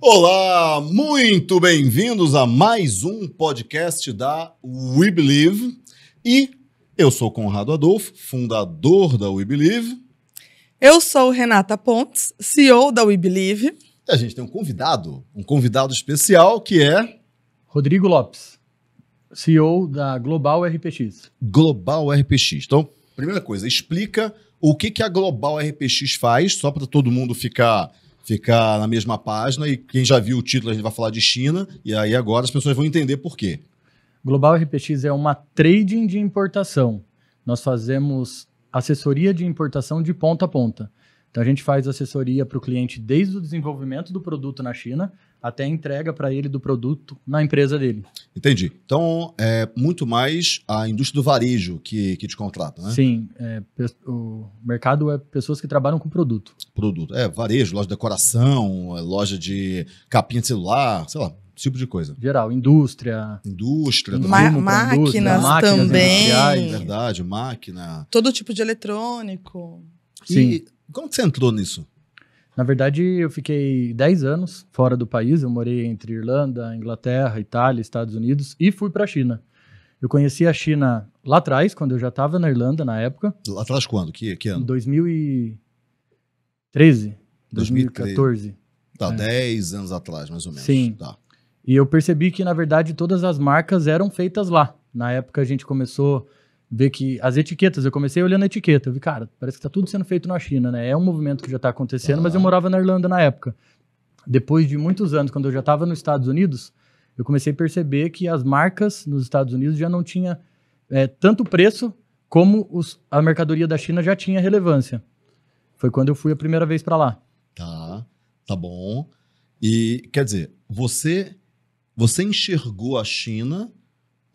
Olá, muito bem-vindos a mais um podcast da We Believe. E eu sou Conrado Adolfo, fundador da We Believe. Eu sou Renata Pontes, CEO da We Believe. E a gente tem um convidado, um convidado especial que é. Rodrigo Lopes, CEO da Global RPX. Global RPX. Então, primeira coisa, explica o que, que a Global RPX faz, só para todo mundo ficar ficar na mesma página e quem já viu o título a gente vai falar de China e aí agora as pessoas vão entender por quê. Global RPX é uma trading de importação. Nós fazemos assessoria de importação de ponta a ponta. Então a gente faz assessoria para o cliente desde o desenvolvimento do produto na China até a entrega para ele do produto na empresa dele. Entendi. Então, é muito mais a indústria do varejo que, que te contrata, né? Sim. É, o mercado é pessoas que trabalham com produto. Produto. É, varejo, loja de decoração, loja de capinha de celular, sei lá, esse tipo de coisa. Geral, indústria. Indústria, Ma máquinas, indústria, máquinas né? também. Verdade, máquina. Todo tipo de eletrônico. Sim. E como que você entrou nisso? Na verdade, eu fiquei 10 anos fora do país. Eu morei entre Irlanda, Inglaterra, Itália, Estados Unidos e fui para a China. Eu conheci a China lá atrás, quando eu já estava na Irlanda na época. Lá atrás quando? Que, que ano? 2013, 2014. Tá, é. 10 anos atrás, mais ou menos. Sim. Tá. E eu percebi que, na verdade, todas as marcas eram feitas lá. Na época, a gente começou ver que as etiquetas, eu comecei olhando a etiqueta, eu vi, cara, parece que está tudo sendo feito na China, né? É um movimento que já está acontecendo, ah. mas eu morava na Irlanda na época. Depois de muitos anos, quando eu já estava nos Estados Unidos, eu comecei a perceber que as marcas nos Estados Unidos já não tinha é, tanto preço como os, a mercadoria da China já tinha relevância. Foi quando eu fui a primeira vez para lá. Tá, tá bom. E quer dizer, você você enxergou a China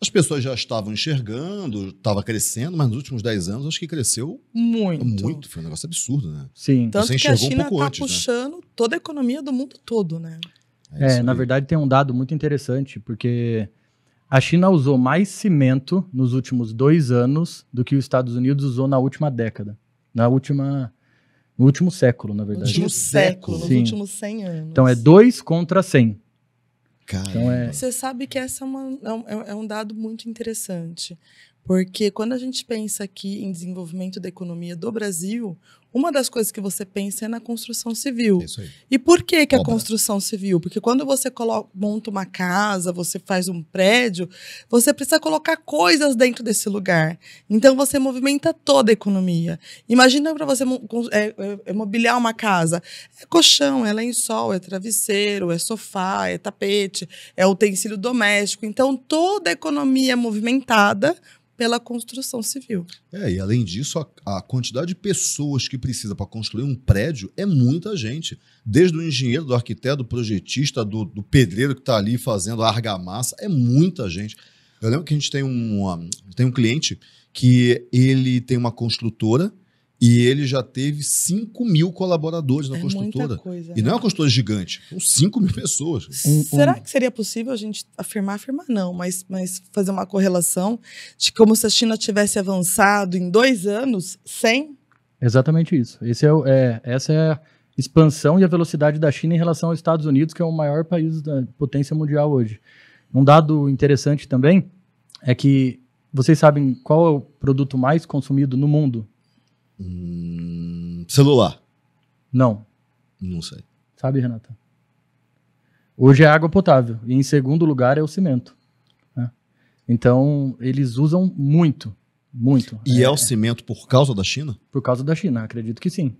as pessoas já estavam enxergando, estava crescendo, mas nos últimos 10 anos acho que cresceu muito. Muito, foi um negócio absurdo, né? Sim. Tanto Você enxergou que a China um tá né? puxando né? toda a economia do mundo todo, né? É, é na verdade tem um dado muito interessante, porque a China usou mais cimento nos últimos dois anos do que os Estados Unidos usou na última década. Na última. No último século, na verdade. No último século, Sim. nos últimos 100 anos. Então é 2 contra 100. Então é... Você sabe que essa é, uma, é, é, é um dado muito interessante. Porque quando a gente pensa aqui em desenvolvimento da economia do Brasil, uma das coisas que você pensa é na construção civil. Isso aí. E por que, que a construção civil? Porque quando você coloca, monta uma casa, você faz um prédio, você precisa colocar coisas dentro desse lugar. Então você movimenta toda a economia. Imagina para você é, é, é, mobiliar uma casa. É colchão, é lençol, é travesseiro, é sofá, é tapete, é utensílio doméstico. Então toda a economia é movimentada pela construção civil. É, e além disso, a, a quantidade de pessoas que precisa para construir um prédio é muita gente. Desde o engenheiro, do arquiteto, do projetista, do, do pedreiro que está ali fazendo a argamassa, é muita gente. Eu lembro que a gente tem um, tem um cliente que ele tem uma construtora e ele já teve 5 mil colaboradores na é construtora. Coisa, e né? não é né? uma construtora gigante, são 5 mil pessoas. Um, Será um... que seria possível a gente afirmar, afirmar não, mas, mas fazer uma correlação de como se a China tivesse avançado em dois anos sem? Exatamente isso. Esse é, é, essa é a expansão e a velocidade da China em relação aos Estados Unidos, que é o maior país da potência mundial hoje. Um dado interessante também é que vocês sabem qual é o produto mais consumido no mundo Hum, celular. Não. Não sei. Sabe, Renata? Hoje é água potável. E em segundo lugar é o cimento. Né? Então, eles usam muito. Muito. E é, é, o é. cimento por causa da China? Por causa da China, acredito que sim.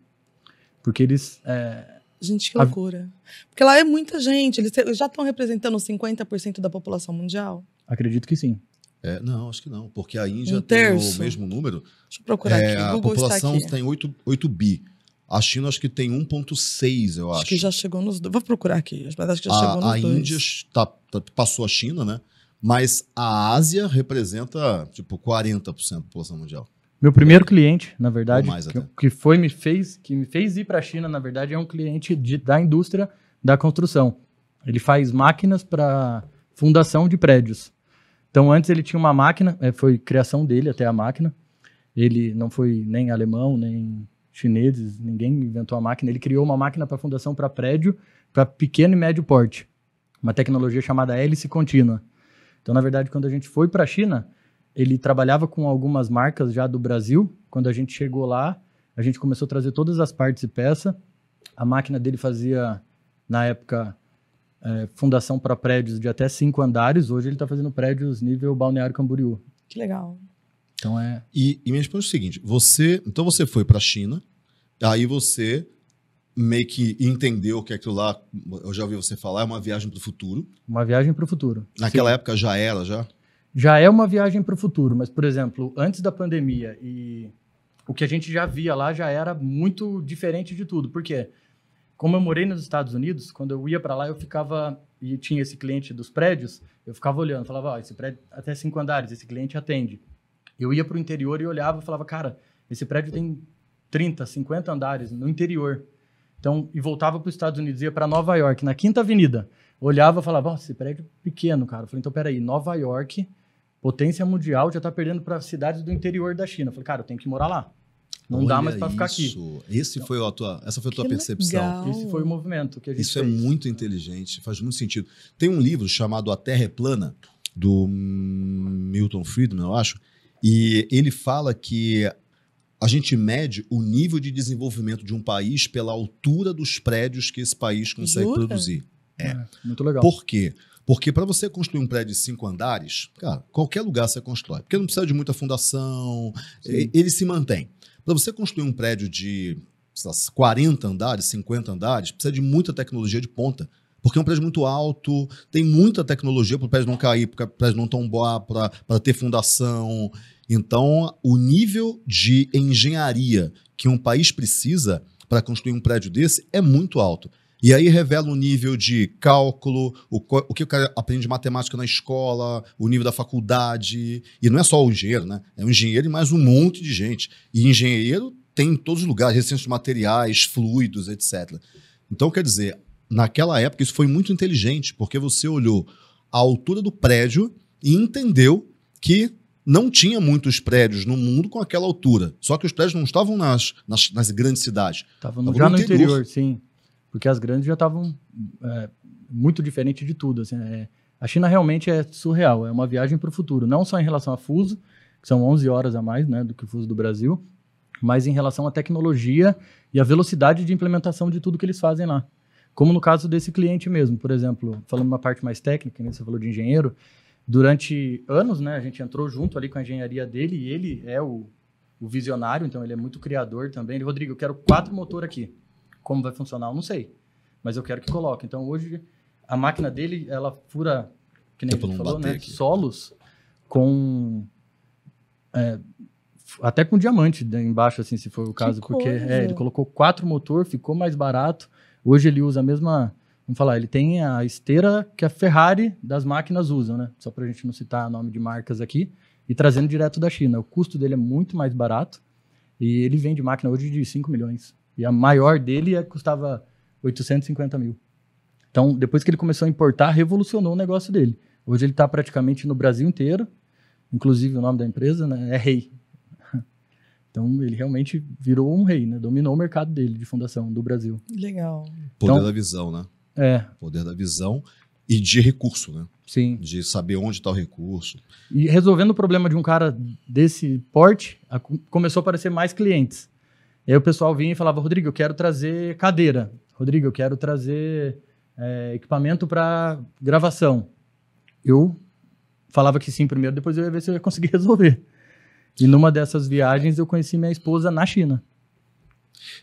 Porque eles. É, gente, que loucura. A... Porque lá é muita gente. Eles já estão representando 50% da população mundial? Acredito que sim. É, não, acho que não, porque a Índia um tem o mesmo número. Deixa eu procurar é, aqui. a população aqui. tem 8, 8 bi. A China acho que tem 1,6, eu acho. Acho que já chegou nos. dois? Vou procurar aqui, mas acho que já a, chegou nos. A dois. Índia tá, tá, passou a China, né? Mas a Ásia representa, tipo, 40% da população mundial. Meu primeiro cliente, na verdade, que, que, foi me fez, que me fez ir para a China, na verdade, é um cliente de, da indústria da construção. Ele faz máquinas para fundação de prédios. Então, antes ele tinha uma máquina, é, foi criação dele até a máquina. Ele não foi nem alemão, nem chineses, ninguém inventou a máquina. Ele criou uma máquina para fundação para prédio, para pequeno e médio porte. Uma tecnologia chamada hélice contínua. Então, na verdade, quando a gente foi para a China, ele trabalhava com algumas marcas já do Brasil. Quando a gente chegou lá, a gente começou a trazer todas as partes e peça. A máquina dele fazia, na época, é, fundação para prédios de até cinco andares. Hoje ele está fazendo prédios nível Balneário Camboriú. Que legal. Então é. E, e me responde é o seguinte: você, então você foi para a China, aí você meio que entendeu que aquilo lá, eu já ouvi você falar, é uma viagem para o futuro. Uma viagem para o futuro. Naquela Sim. época já era, já? Já é uma viagem para o futuro, mas, por exemplo, antes da pandemia e o que a gente já via lá já era muito diferente de tudo. Por quê? Porque como eu morei nos Estados Unidos, quando eu ia para lá, eu ficava e tinha esse cliente dos prédios, eu ficava olhando, falava, ó, oh, esse prédio até cinco andares, esse cliente atende. Eu ia para o interior e olhava e falava, cara, esse prédio tem 30, 50 andares no interior. Então, e voltava para os Estados Unidos, ia para Nova York, na Quinta Avenida. Olhava e falava, ó, esse prédio pequeno, cara. Eu falei, então, peraí, Nova York, potência mundial, já está perdendo para cidades do interior da China. Eu falei, cara, eu tenho que morar lá. Não Olha dá mais para ficar aqui. Esse foi a tua, essa foi a tua percepção. Legal. Esse foi o movimento que a gente Isso é fez. é muito inteligente, faz muito sentido. Tem um livro chamado A Terra é Plana, do Milton Friedman, eu acho, e ele fala que a gente mede o nível de desenvolvimento de um país pela altura dos prédios que esse país consegue Jura? produzir. É. é. muito legal. Por quê? Porque para você construir um prédio de cinco andares, cara, qualquer lugar você constrói. Porque não precisa de muita fundação, Sim. ele se mantém. Para você construir um prédio de lá, 40 andares, 50 andares, precisa de muita tecnologia de ponta. Porque é um prédio muito alto, tem muita tecnologia para o prédio não cair, para o prédio não tombar, para ter fundação. Então, o nível de engenharia que um país precisa para construir um prédio desse é muito alto. E aí revela o nível de cálculo, o, o que o cara aprende de matemática na escola, o nível da faculdade. E não é só o engenheiro, né? É o engenheiro e mais um monte de gente. E engenheiro tem em todos os lugares, recentes de materiais, fluidos, etc. Então, quer dizer, naquela época isso foi muito inteligente, porque você olhou a altura do prédio e entendeu que não tinha muitos prédios no mundo com aquela altura. Só que os prédios não estavam nas, nas, nas grandes cidades. Estavam no, no, interior. interior, sim porque as grandes já estavam é, muito diferente de tudo. Assim, é, a China realmente é surreal, é uma viagem para o futuro, não só em relação a fuso, que são 11 horas a mais né, do que o fuso do Brasil, mas em relação à tecnologia e à velocidade de implementação de tudo que eles fazem lá. Como no caso desse cliente mesmo, por exemplo, falando uma parte mais técnica, né, você falou de engenheiro, durante anos, né, a gente entrou junto ali com a engenharia dele e ele é o, o visionário, então ele é muito criador também. Ele, Rodrigo, eu quero quatro motores aqui. Como vai funcionar, eu não sei. Mas eu quero que coloque. Então, hoje, a máquina dele, ela fura, que nem Tempo falou, né? Aqui. Solos com... É, até com diamante embaixo, assim, se for o caso. Que porque é, ele colocou quatro motor, ficou mais barato. Hoje ele usa a mesma... Vamos falar, ele tem a esteira que a Ferrari das máquinas usam, né? Só para a gente não citar nome de marcas aqui. E trazendo direto da China. O custo dele é muito mais barato. E ele vende máquina hoje de 5 milhões. E a maior dele é, custava 850 mil. Então, depois que ele começou a importar, revolucionou o negócio dele. Hoje ele está praticamente no Brasil inteiro, inclusive o nome da empresa né, é Rei. Então, ele realmente virou um rei, né? dominou o mercado dele de fundação do Brasil. Legal. Poder então, da visão, né? É. Poder da visão e de recurso, né? Sim. De saber onde está o recurso. E resolvendo o problema de um cara desse porte, a, começou a aparecer mais clientes. E aí o pessoal vinha e falava, Rodrigo, eu quero trazer cadeira. Rodrigo, eu quero trazer é, equipamento para gravação. Eu falava que sim primeiro, depois eu ia ver se eu ia conseguir resolver. E numa dessas viagens eu conheci minha esposa na China.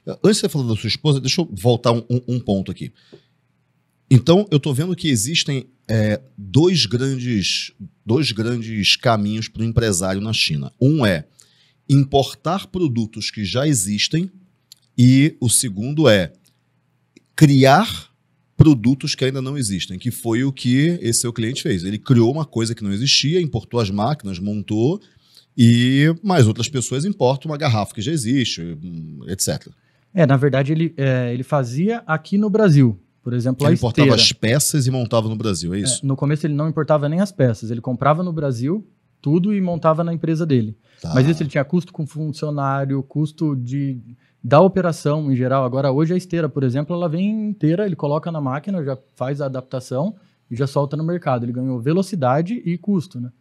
Antes de você falar da sua esposa, deixa eu voltar um, um ponto aqui. Então, eu estou vendo que existem é, dois, grandes, dois grandes caminhos para o empresário na China. Um é importar produtos que já existem e o segundo é criar produtos que ainda não existem, que foi o que esse seu cliente fez. Ele criou uma coisa que não existia, importou as máquinas, montou e mais outras pessoas importam uma garrafa que já existe, hum, etc. É, na verdade ele, é, ele fazia aqui no Brasil, por exemplo, ele importava esteira. as peças e montava no Brasil, é isso? É, no começo ele não importava nem as peças, ele comprava no Brasil, tudo e montava na empresa dele. Tá. Mas isso ele tinha custo com funcionário, custo de da operação em geral. Agora, hoje a esteira, por exemplo, ela vem inteira, ele coloca na máquina, já faz a adaptação e já solta no mercado. Ele ganhou velocidade e custo, né?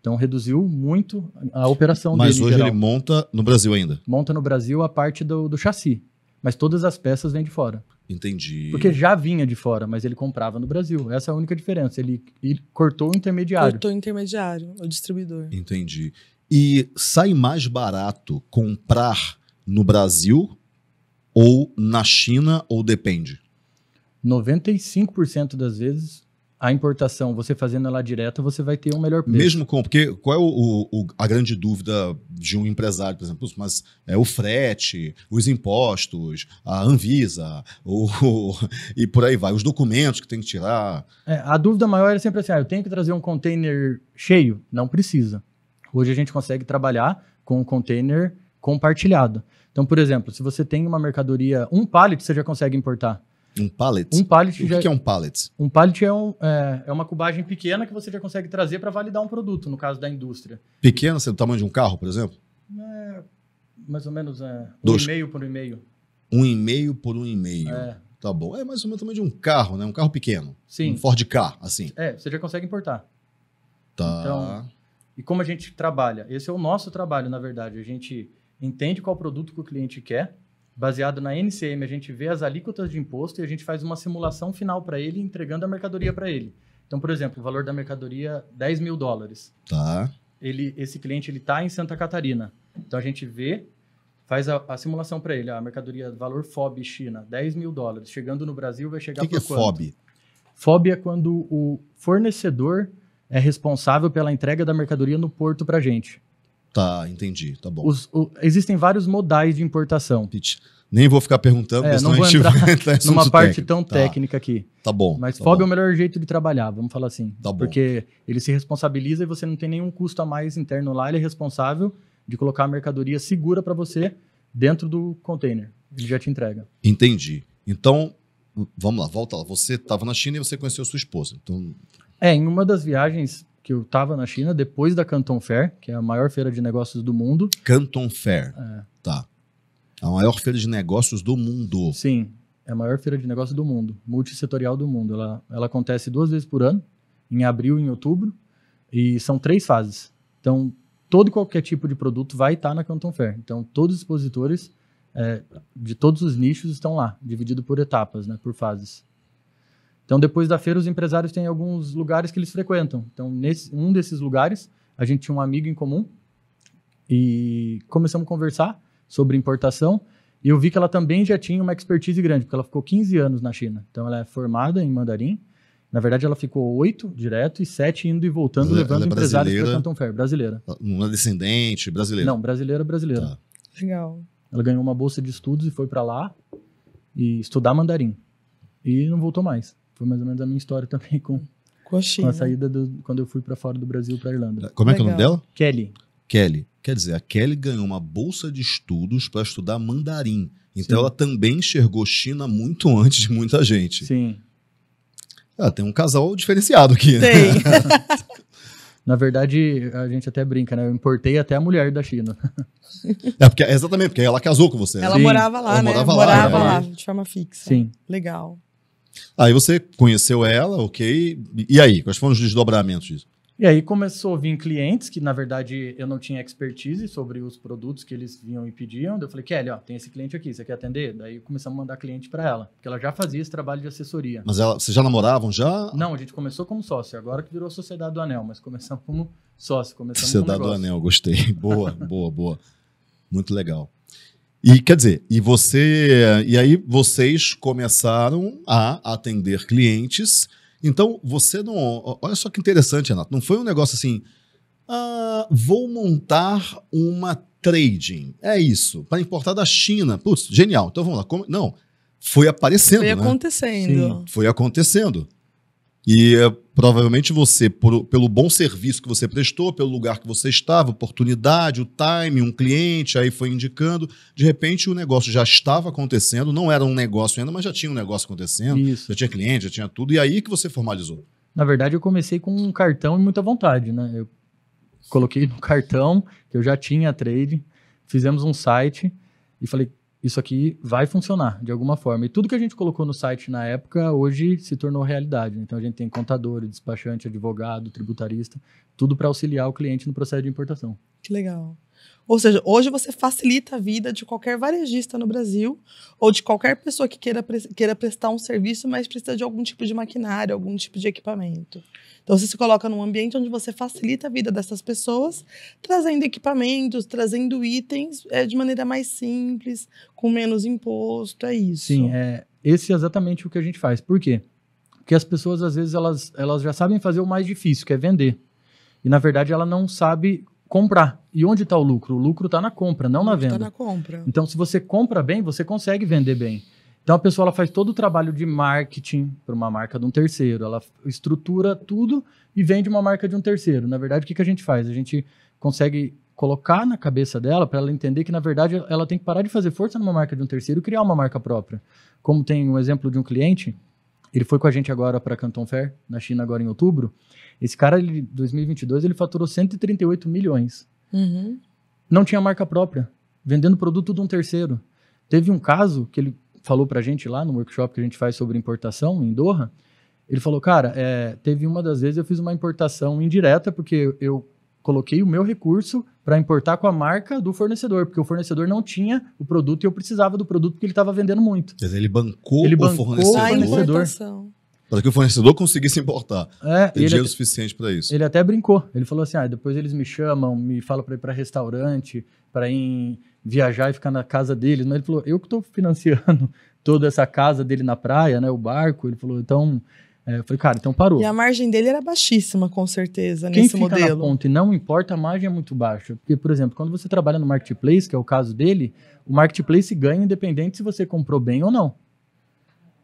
Então reduziu muito a operação Mas dele. Mas hoje ele monta no Brasil ainda? Monta no Brasil a parte do, do chassi. Mas todas as peças vêm de fora. Entendi. Porque já vinha de fora, mas ele comprava no Brasil. Essa é a única diferença. Ele, ele cortou o intermediário. Cortou o intermediário, o distribuidor. Entendi. E sai mais barato comprar no Brasil ou na China, ou depende? 95% das vezes a importação, você fazendo ela direta, você vai ter um melhor preço. Mesmo com, porque qual é o, o a grande dúvida de um empresário, por exemplo, mas é o frete, os impostos, a Anvisa, o, o e por aí vai, os documentos que tem que tirar. É, a dúvida maior é sempre assim, ah, eu tenho que trazer um container cheio? Não precisa. Hoje a gente consegue trabalhar com um container compartilhado. Então, por exemplo, se você tem uma mercadoria, um pallet você já consegue importar. Um pallet? Um pallet. O já... que é um pallet? Um pallet é, um, é, é, uma cubagem pequena que você já consegue trazer para validar um produto, no caso da indústria. Pequena, do tamanho de um carro, por exemplo? É, mais ou menos é, um e meio por um e meio. Um e meio por um e meio. É. Tá bom. É mais ou menos o tamanho de um carro, né? Um carro pequeno. Sim. Um Ford K, assim. É, você já consegue importar. Tá. Então, e como a gente trabalha? Esse é o nosso trabalho, na verdade. A gente entende qual produto que o cliente quer baseado na NCM, a gente vê as alíquotas de imposto e a gente faz uma simulação final para ele, entregando a mercadoria para ele. Então, por exemplo, o valor da mercadoria 10 mil dólares. Tá. Ele, esse cliente ele está em Santa Catarina. Então a gente vê, faz a, a simulação para ele. Ah, a mercadoria valor FOB China, 10 mil dólares. Chegando no Brasil vai chegar. O que, que é FOB? FOB é quando o fornecedor é responsável pela entrega da mercadoria no porto para gente. Tá, entendi. Tá bom. Os, o, existem vários modais de importação. Pitch. Nem vou ficar perguntando, é, não vou entrar, entrar numa parte técnico. tão tá. técnica aqui. Tá bom. Mas tá FOB bom. é o melhor jeito de trabalhar, vamos falar assim. Tá bom. Porque ele se responsabiliza e você não tem nenhum custo a mais interno lá, ele é responsável de colocar a mercadoria segura para você dentro do container. Ele já te entrega. Entendi. Então, vamos lá, volta lá. Você estava na China e você conheceu sua esposa. Então... É, em uma das viagens, que eu estava na China depois da Canton Fair, que é a maior feira de negócios do mundo. Canton Fair. É. Tá. A maior feira de negócios do mundo. Sim, é a maior feira de negócios do mundo, multissetorial do mundo. Ela, ela acontece duas vezes por ano, em abril e em outubro, e são três fases. Então, todo e qualquer tipo de produto vai estar tá na Canton Fair. Então, todos os expositores é, de todos os nichos estão lá, dividido por etapas, né, por fases. Então, depois da feira, os empresários têm alguns lugares que eles frequentam. Então, nesse um desses lugares, a gente tinha um amigo em comum e começamos a conversar sobre importação. E eu vi que ela também já tinha uma expertise grande, porque ela ficou 15 anos na China. Então, ela é formada em mandarim. Na verdade, ela ficou oito direto e sete indo e voltando, ela, é levando é empresários para Canton Fair, brasileira. Ah, uma descendente, brasileira? Não, brasileira, brasileira. Tá. Legal. Ela ganhou uma bolsa de estudos e foi para lá e estudar mandarim. E não voltou mais. Foi mais ou menos a minha história também com, com a, China. Com a saída do, quando eu fui para fora do Brasil, para Irlanda. Como é Legal. que é o nome dela? Kelly. Kelly. Quer dizer, a Kelly ganhou uma bolsa de estudos para estudar mandarim. Então Sim. ela também enxergou China muito antes de muita gente. Sim. Ah, tem um casal diferenciado aqui, né? Tem. Na verdade, a gente até brinca, né? Eu importei até a mulher da China. É porque, exatamente, porque ela casou com você. Né? Ela morava lá, ela né? Morava, morava lá, morava né? lá de forma fixa. Sim. Legal. Aí você conheceu ela, ok. E aí, quais foram os desdobramentos disso? E aí começou a vir clientes que, na verdade, eu não tinha expertise sobre os produtos que eles vinham e pediam. Daí eu falei, Kelly, ó, tem esse cliente aqui, você quer atender? Daí começamos a mandar cliente para ela, porque ela já fazia esse trabalho de assessoria. Mas ela, vocês já namoravam já? Não, a gente começou como sócio, agora que virou Sociedade do Anel, mas começamos como sócio. Começamos Sociedade do Anel, gostei. Boa, boa, boa. Muito legal. E quer dizer, e você, e aí vocês começaram a atender clientes. Então você não, olha só que interessante, Renato. Não foi um negócio assim, ah, vou montar uma trading, é isso, para importar da China. Putz, genial. Então vamos lá. Como, não, foi aparecendo. Foi né? acontecendo. Sim. Foi acontecendo. E é, provavelmente você, por, pelo bom serviço que você prestou, pelo lugar que você estava, oportunidade, o time, um cliente, aí foi indicando. De repente o negócio já estava acontecendo, não era um negócio ainda, mas já tinha um negócio acontecendo. Isso. Já tinha cliente, já tinha tudo. E aí que você formalizou? Na verdade, eu comecei com um cartão e muita vontade, né? Eu coloquei no cartão que eu já tinha a trade, fizemos um site e falei, isso aqui vai funcionar de alguma forma. E tudo que a gente colocou no site na época, hoje se tornou realidade. Então a gente tem contador, despachante, advogado, tributarista, tudo para auxiliar o cliente no processo de importação. Que legal. Ou seja, hoje você facilita a vida de qualquer varejista no Brasil ou de qualquer pessoa que queira, pre queira prestar um serviço, mas precisa de algum tipo de maquinário, algum tipo de equipamento. Então você se coloca num ambiente onde você facilita a vida dessas pessoas, trazendo equipamentos, trazendo itens é, de maneira mais simples, com menos imposto, é isso. Sim, é, esse é exatamente o que a gente faz. Por quê? Porque as pessoas, às vezes, elas, elas já sabem fazer o mais difícil, que é vender. E, na verdade, ela não sabe comprar. E onde está o lucro? O lucro está na compra, não na tá venda. Está na compra. Então, se você compra bem, você consegue vender bem. Então, a pessoa ela faz todo o trabalho de marketing para uma marca de um terceiro. Ela estrutura tudo e vende uma marca de um terceiro. Na verdade, o que, que a gente faz? A gente consegue colocar na cabeça dela para ela entender que, na verdade, ela tem que parar de fazer força numa marca de um terceiro e criar uma marca própria. Como tem um exemplo de um cliente ele foi com a gente agora para Canton Fair, na China, agora em outubro. Esse cara, em 2022, ele faturou 138 milhões. Uhum. Não tinha marca própria, vendendo produto de um terceiro. Teve um caso que ele falou para a gente lá no workshop que a gente faz sobre importação em Doha. Ele falou, cara, é, teve uma das vezes eu fiz uma importação indireta, porque eu coloquei o meu recurso para importar com a marca do fornecedor, porque o fornecedor não tinha o produto e eu precisava do produto porque ele estava vendendo muito. Quer dizer, ele bancou ele o fornecedor. A importação. Para que o fornecedor conseguisse importar. É, Tem dinheiro até, suficiente para isso. Ele até brincou. Ele falou assim: ah, depois eles me chamam, me falam para ir para restaurante, para ir viajar e ficar na casa deles. Mas ele falou: eu que estou financiando toda essa casa dele na praia, né, o barco. Ele falou: então é, eu falei, cara, então parou. E a margem dele era baixíssima, com certeza, Quem nesse fica Na ponta e não importa, a margem é muito baixa. Porque, por exemplo, quando você trabalha no marketplace, que é o caso dele, o marketplace ganha independente se você comprou bem ou não.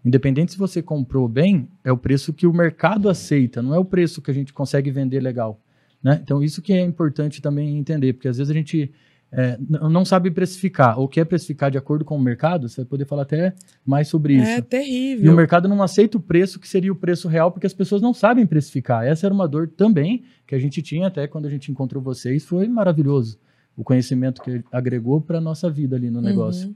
Independente se você comprou bem, é o preço que o mercado aceita, não é o preço que a gente consegue vender legal. Né? Então, isso que é importante também entender, porque às vezes a gente é, não sabe precificar ou quer é precificar de acordo com o mercado, você vai poder falar até mais sobre é isso. É terrível. E o mercado não aceita o preço que seria o preço real, porque as pessoas não sabem precificar. Essa era uma dor também que a gente tinha até quando a gente encontrou vocês. Foi maravilhoso o conhecimento que agregou para a nossa vida ali no uhum. negócio. Uhum.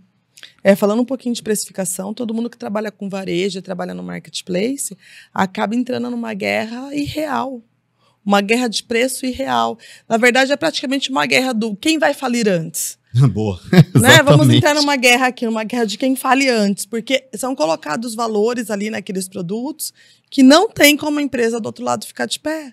É, falando um pouquinho de precificação, todo mundo que trabalha com varejo, trabalha no marketplace, acaba entrando numa guerra irreal uma guerra de preço irreal. Na verdade, é praticamente uma guerra do quem vai falir antes. Boa. Né? Vamos entrar numa guerra aqui, uma guerra de quem fale antes, porque são colocados valores ali naqueles produtos que não tem como a empresa do outro lado ficar de pé.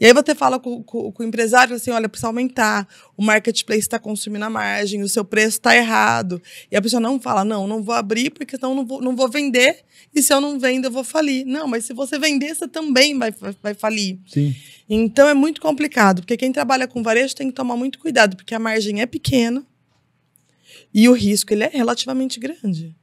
E aí você fala com, com, com o empresário assim, olha, precisa aumentar, o marketplace está consumindo a margem, o seu preço está errado. E a pessoa não fala, não, não vou abrir porque senão não vou, não vou vender e se eu não vendo eu vou falir. Não, mas se você vender, você também vai, vai, vai falir. Sim. Então é muito complicado, porque quem trabalha com varejo tem que tomar muito cuidado, porque a margem é pequena e o risco ele é relativamente grande.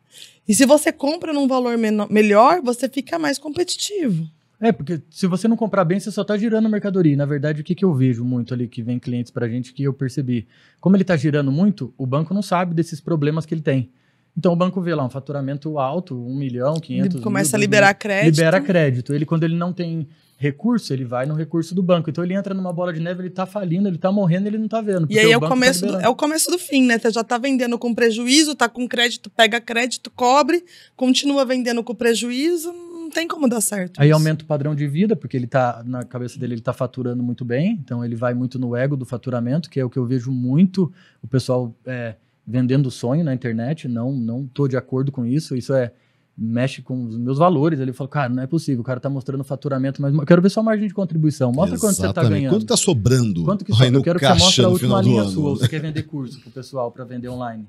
E se você compra num valor menor, melhor, você fica mais competitivo. É, porque se você não comprar bem, você só está girando mercadoria. E, na verdade, o que, que eu vejo muito ali que vem clientes para a gente que eu percebi? Como ele está girando muito, o banco não sabe desses problemas que ele tem. Então o banco vê lá um faturamento alto, 1 milhão, 500 ele começa mil, a liberar mil, crédito. Libera crédito. Ele, quando ele não tem recurso, ele vai no recurso do banco. Então ele entra numa bola de neve, ele tá falindo, ele tá morrendo, ele não tá vendo. E aí é o, o tá começo tá do, é o começo do fim, né? Você já tá vendendo com prejuízo, tá com crédito, pega crédito, cobre, continua vendendo com prejuízo, tem como dar certo. Aí isso. aumenta o padrão de vida, porque ele tá, na cabeça dele, ele tá faturando muito bem, então ele vai muito no ego do faturamento, que é o que eu vejo muito o pessoal é, vendendo sonho na internet. Não, não tô de acordo com isso. Isso é mexe com os meus valores. Ele falou, cara, não é possível, o cara tá mostrando faturamento, mas eu quero ver só a margem de contribuição. Mostra Exatamente. quanto você tá ganhando. Quanto tá sobrando? Quanto que sobra? Eu quero que você mostre a última linha sua. Você quer vender curso pro pessoal para vender online.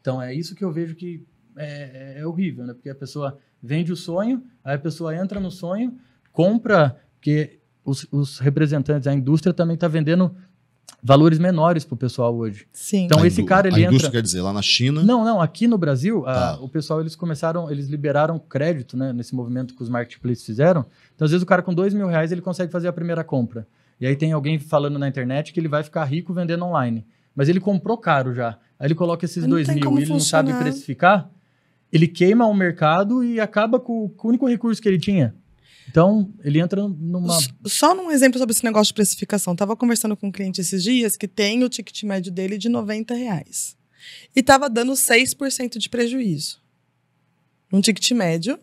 Então é isso que eu vejo que é, é horrível, né? Porque a pessoa vende o sonho, aí a pessoa entra no sonho, compra, porque os, os representantes da indústria também estão tá vendendo valores menores para o pessoal hoje. Sim. Então a esse cara ele a indústria entra... quer dizer lá na China? Não, não. Aqui no Brasil tá. a, o pessoal eles começaram, eles liberaram crédito, né? Nesse movimento que os marketplaces fizeram. Então às vezes o cara com dois mil reais ele consegue fazer a primeira compra. E aí tem alguém falando na internet que ele vai ficar rico vendendo online. Mas ele comprou caro já. Aí ele coloca esses não dois mil e ele não sabe precificar ele queima o mercado e acaba com, com o único recurso que ele tinha. Então, ele entra numa. Só num exemplo sobre esse negócio de precificação. Tava conversando com um cliente esses dias que tem o ticket médio dele de 90 reais. E tava dando 6% de prejuízo. Um ticket médio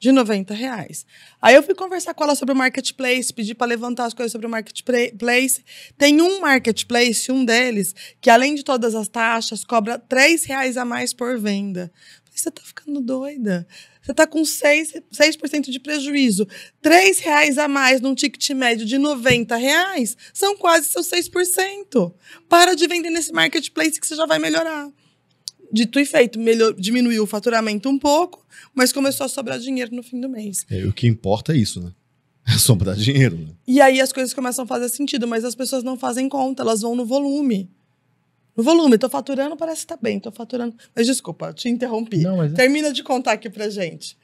de 90 reais. Aí eu fui conversar com ela sobre o marketplace, pedi para levantar as coisas sobre o marketplace. Tem um marketplace, um deles, que além de todas as taxas, cobra 3 reais a mais por venda você tá ficando doida. Você tá com 6, 6% de prejuízo. Três reais a mais num ticket médio de 90 reais são quase seus 6%. Para de vender nesse marketplace que você já vai melhorar. Dito e feito, melhor, diminuiu o faturamento um pouco, mas começou a sobrar dinheiro no fim do mês. É, o que importa é isso, né? É sobrar dinheiro. Né? E aí as coisas começam a fazer sentido, mas as pessoas não fazem conta, elas vão no volume no volume. Tô faturando, parece que tá bem, tô faturando. Mas desculpa, te interrompi. Não, mas... É- Termina de contar aqui pra gente.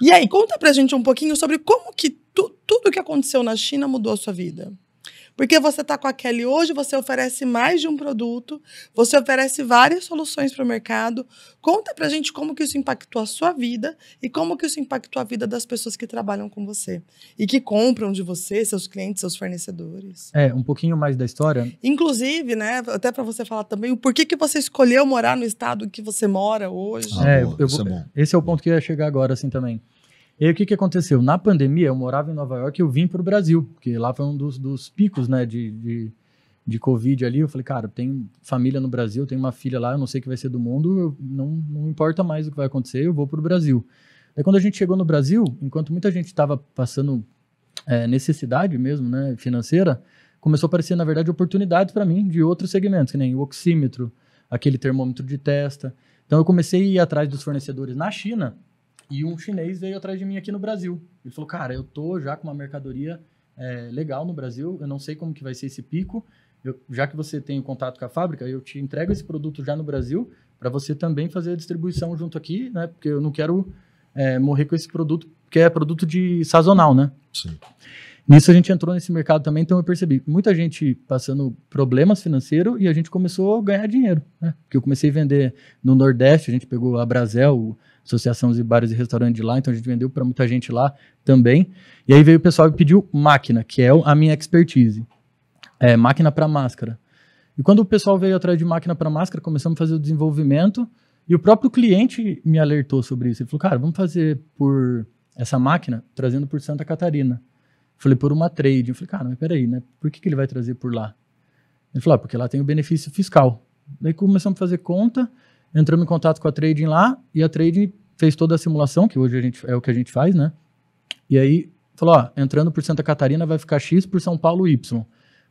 E aí, conta pra gente um pouquinho sobre como que tu, tudo que aconteceu na China mudou a sua vida. Porque você está com a Kelly hoje, você oferece mais de um produto, você oferece várias soluções para o mercado. Conta para a gente como que isso impactou a sua vida e como que isso impactou a vida das pessoas que trabalham com você e que compram de você, seus clientes, seus fornecedores. É, um pouquinho mais da história. Inclusive, né, até para você falar também, o porquê que você escolheu morar no estado que você mora hoje. Ah, é, boa, eu, eu, é esse é o ponto que eu ia chegar agora, assim, também. E aí, o que, que aconteceu? Na pandemia, eu morava em Nova York e eu vim para o Brasil, porque lá foi um dos, dos picos né, de, de, de, Covid ali. Eu falei, cara, tem família no Brasil, tem uma filha lá, eu não sei o que vai ser do mundo, eu, não, não importa mais o que vai acontecer, eu vou para o Brasil. Aí, quando a gente chegou no Brasil, enquanto muita gente estava passando é, necessidade mesmo né, financeira, começou a aparecer, na verdade, oportunidades para mim de outros segmentos, que nem o oxímetro, aquele termômetro de testa. Então, eu comecei a ir atrás dos fornecedores na China e um chinês veio atrás de mim aqui no Brasil. Ele falou, cara, eu tô já com uma mercadoria é, legal no Brasil, eu não sei como que vai ser esse pico. Eu, já que você tem o contato com a fábrica, eu te entrego esse produto já no Brasil para você também fazer a distribuição junto aqui, né? Porque eu não quero é, morrer com esse produto, que é produto de sazonal, né? Sim. Nisso a gente entrou nesse mercado também, então eu percebi muita gente passando problemas financeiros e a gente começou a ganhar dinheiro, né? Porque eu comecei a vender no Nordeste, a gente pegou a Brasel, Associação de Bares e Restaurantes de lá, então a gente vendeu para muita gente lá também. E aí veio o pessoal e pediu máquina, que é a minha expertise. É, máquina para máscara. E quando o pessoal veio atrás de máquina para máscara, começamos a fazer o desenvolvimento e o próprio cliente me alertou sobre isso. Ele falou, cara, vamos fazer por essa máquina, trazendo por Santa Catarina. falei, por uma trade. Eu falei, cara, mas peraí, né? Por que, que ele vai trazer por lá? Ele falou, ah, porque lá tem o benefício fiscal. Daí começamos a fazer conta Entramos em contato com a trading lá e a trading fez toda a simulação, que hoje a gente, é o que a gente faz, né? E aí falou: ó, entrando por Santa Catarina vai ficar X, por São Paulo Y.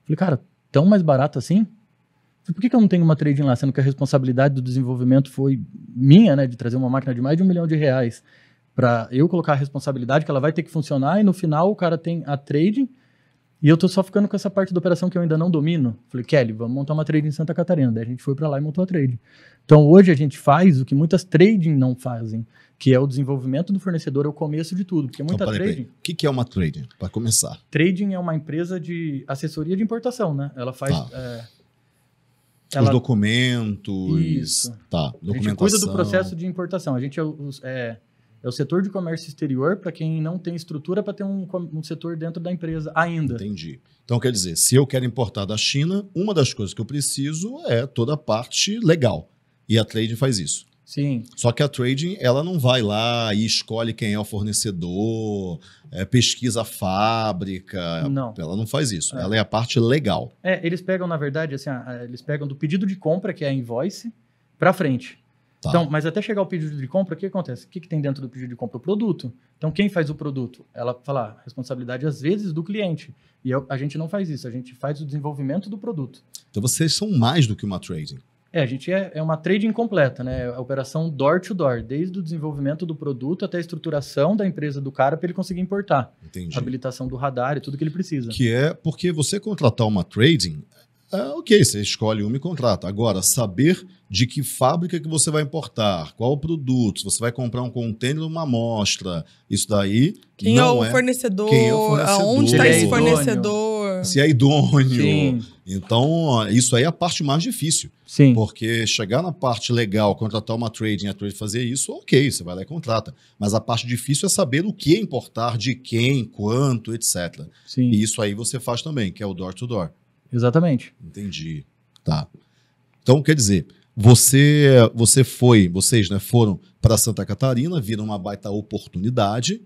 Falei, cara, tão mais barato assim? por que, que eu não tenho uma trading lá, sendo que a responsabilidade do desenvolvimento foi minha, né? De trazer uma máquina de mais de um milhão de reais para eu colocar a responsabilidade que ela vai ter que funcionar e no final o cara tem a trading e eu tô só ficando com essa parte da operação que eu ainda não domino. Falei, Kelly, vamos montar uma trade em Santa Catarina. Daí a gente foi para lá e montou a trade. Então hoje a gente faz o que muitas trading não fazem, que é o desenvolvimento do fornecedor, é o começo de tudo. Porque muita então, trading. O que, que é uma trading? Para começar. Trading é uma empresa de assessoria de importação, né? Ela faz. Tá. É, ela... Os documentos. Isso. Tá, documentação. A gente cuida do processo de importação. A gente é, é é o setor de comércio exterior para quem não tem estrutura para ter um, um, setor dentro da empresa ainda. Entendi. Então, quer dizer, se eu quero importar da China, uma das coisas que eu preciso é toda a parte legal. E a trading faz isso. Sim. Só que a trading, ela não vai lá e escolhe quem é o fornecedor, é, pesquisa a fábrica. Não. Ela não faz isso. É. Ela é a parte legal. É, eles pegam, na verdade, assim, eles pegam do pedido de compra, que é a invoice, para frente. Tá. Então, mas até chegar o pedido de compra, o que acontece? O que, que tem dentro do pedido de compra? O produto. Então, quem faz o produto? Ela fala, ah, responsabilidade às vezes do cliente. E eu, a gente não faz isso, a gente faz o desenvolvimento do produto. Então, vocês são mais do que uma trading. É, a gente é, é uma trading completa, né? A operação door-to-door, -door, desde o desenvolvimento do produto até a estruturação da empresa do cara para ele conseguir importar. Entendi. A habilitação do radar e tudo que ele precisa. Que é porque você contratar uma trading, ah, ok, você escolhe uma e contrata. Agora, saber de que fábrica que você vai importar, qual o produto, se você vai comprar um contêiner ou uma amostra, isso daí quem é não é o fornecedor, quem é o fornecedor, aonde está é esse fornecedor, se é idôneo. Sim. Então, isso aí é a parte mais difícil. Sim. Porque chegar na parte legal, contratar uma trading, a trade fazer isso, ok, você vai lá e contrata. Mas a parte difícil é saber o que importar, de quem, quanto, etc. Sim. E isso aí você faz também, que é o door-to-door. door to door Exatamente. Entendi. Tá. Então, quer dizer, você você foi, vocês né, foram para Santa Catarina, viram uma baita oportunidade,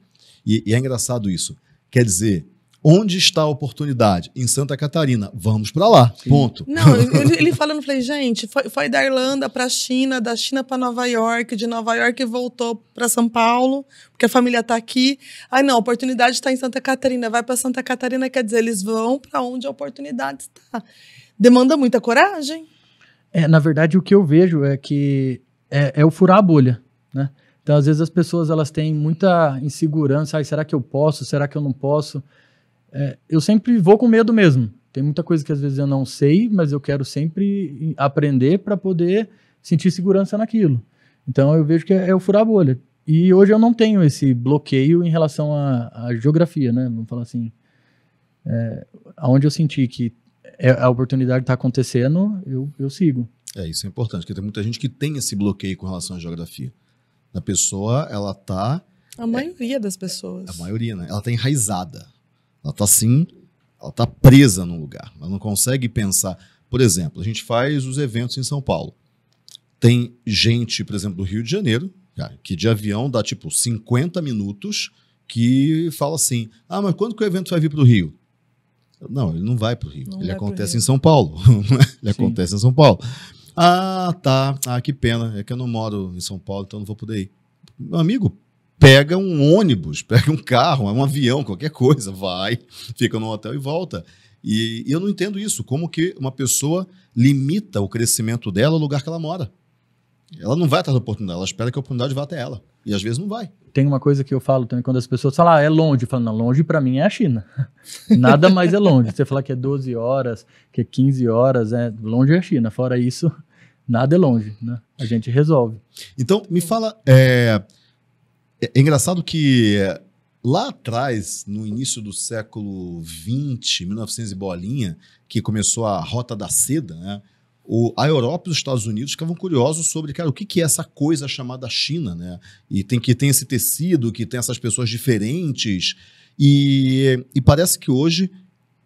e, e é engraçado isso. Quer dizer, Onde está a oportunidade? Em Santa Catarina. Vamos para lá. Sim. Ponto. Não, ele, ele falando, falei, gente, foi, foi da Irlanda para a China, da China para Nova York, de Nova York voltou para São Paulo, porque a família está aqui. Ai, não, a oportunidade está em Santa Catarina. Vai para Santa Catarina, quer dizer, eles vão para onde a oportunidade está. Demanda muita coragem. É, na verdade, o que eu vejo é que é, é o furar a bolha, né? Então, às vezes as pessoas elas têm muita insegurança, ai, será que eu posso? Será que eu não posso? é, eu sempre vou com medo mesmo. Tem muita coisa que às vezes eu não sei, mas eu quero sempre aprender para poder sentir segurança naquilo. Então eu vejo que é, é o furar a bolha. E hoje eu não tenho esse bloqueio em relação à geografia, né? Vamos falar assim. É, onde eu senti que é, a oportunidade está acontecendo, eu, eu sigo. É, isso é importante, porque tem muita gente que tem esse bloqueio com relação à geografia. A pessoa, ela tá... A maioria é, das pessoas. É, a maioria, né? Ela tá enraizada. Ela está assim, ela está presa num lugar. Ela não consegue pensar. Por exemplo, a gente faz os eventos em São Paulo. Tem gente, por exemplo, do Rio de Janeiro, que de avião dá tipo 50 minutos, que fala assim: ah, mas quando que o evento vai vir para o Rio? Não, ele não vai para o Rio. Não ele acontece Rio. em São Paulo. Né? ele Sim. acontece em São Paulo. Ah, tá. Ah, que pena. É que eu não moro em São Paulo, então não vou poder ir. Meu amigo, pega um ônibus, pega um carro, um avião, qualquer coisa, vai, fica no hotel e volta. E, e eu não entendo isso. Como que uma pessoa limita o crescimento dela ao lugar que ela mora? Ela não vai atrás da oportunidade, ela espera que a oportunidade vá até ela. E às vezes não vai. Tem uma coisa que eu falo também quando as pessoas falam, ah, é longe. Eu falo, não, longe para mim é a China. Nada mais é longe. Você falar que é 12 horas, que é 15 horas, é longe é a China. Fora isso, nada é longe, né? A gente resolve. Então, me fala, é, é, é engraçado que é, lá atrás, no início do século XX, 1900 e bolinha, que começou a Rota da Seda, né? O, a Europa e os Estados Unidos ficavam curiosos sobre, cara, o que, que é essa coisa chamada China, né? E tem que tem esse tecido, que tem essas pessoas diferentes. E, e parece que hoje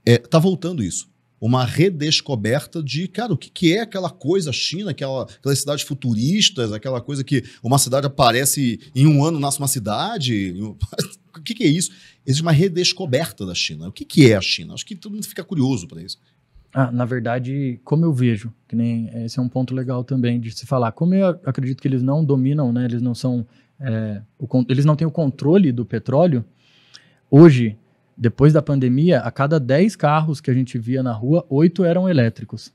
está é, tá voltando isso uma redescoberta de, cara, o que, que é aquela coisa China, aquela, aquelas cidades futuristas, aquela coisa que uma cidade aparece em um ano nasce uma cidade. o que, que é isso? Existe uma redescoberta da China. O que, que é a China? Acho que todo mundo fica curioso para isso. Ah, na verdade, como eu vejo, que nem eh, esse é um ponto legal também de se falar. Como eu acredito que eles não dominam, né? Eles não são, é, o, eles não têm o controle do petróleo. Hoje depois da pandemia, a cada 10 carros que a gente via na rua, 8 eram elétricos.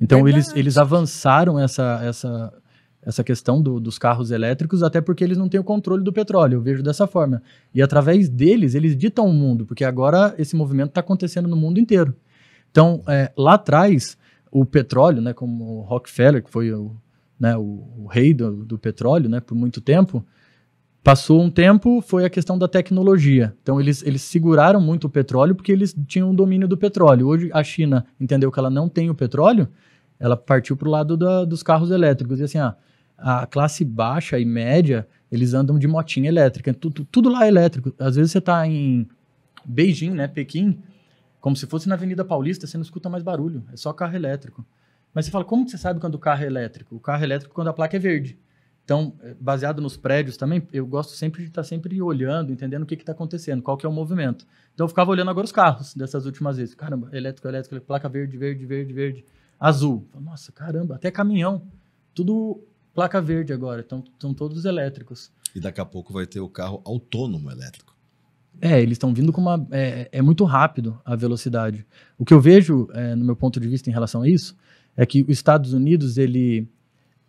Então, eles, eles avançaram essa, essa, essa questão do, dos carros elétricos, até porque eles não têm o controle do petróleo, eu vejo dessa forma. E através deles, eles ditam o mundo, porque agora esse movimento está acontecendo no mundo inteiro. Então, é, lá atrás, o petróleo, né, como Rockefeller, que foi o, né, o, o rei do, do petróleo né, por muito tempo, Passou um tempo, foi a questão da tecnologia. Então, eles, eles seguraram muito o petróleo porque eles tinham o domínio do petróleo. Hoje, a China entendeu que ela não tem o petróleo, ela partiu para o lado da, dos carros elétricos. E assim, ah, a classe baixa e média, eles andam de motinha elétrica. Tudo, tudo lá é elétrico. Às vezes você está em Beijing, né, Pequim, como se fosse na Avenida Paulista, você não escuta mais barulho, é só carro elétrico. Mas você fala, como você sabe quando o carro é elétrico? O carro é elétrico quando a placa é verde. Então, baseado nos prédios também, eu gosto sempre de estar tá sempre olhando, entendendo o que está acontecendo, qual que é o movimento. Então, eu ficava olhando agora os carros dessas últimas vezes. Caramba, elétrico, elétrico, placa verde, verde, verde, verde, azul. Nossa, caramba, até caminhão. Tudo placa verde agora, então são todos elétricos. E daqui a pouco vai ter o carro autônomo elétrico. É, eles estão vindo com uma. É, é, muito rápido a velocidade. O que eu vejo, é, no meu ponto de vista em relação a isso, é que os Estados Unidos ele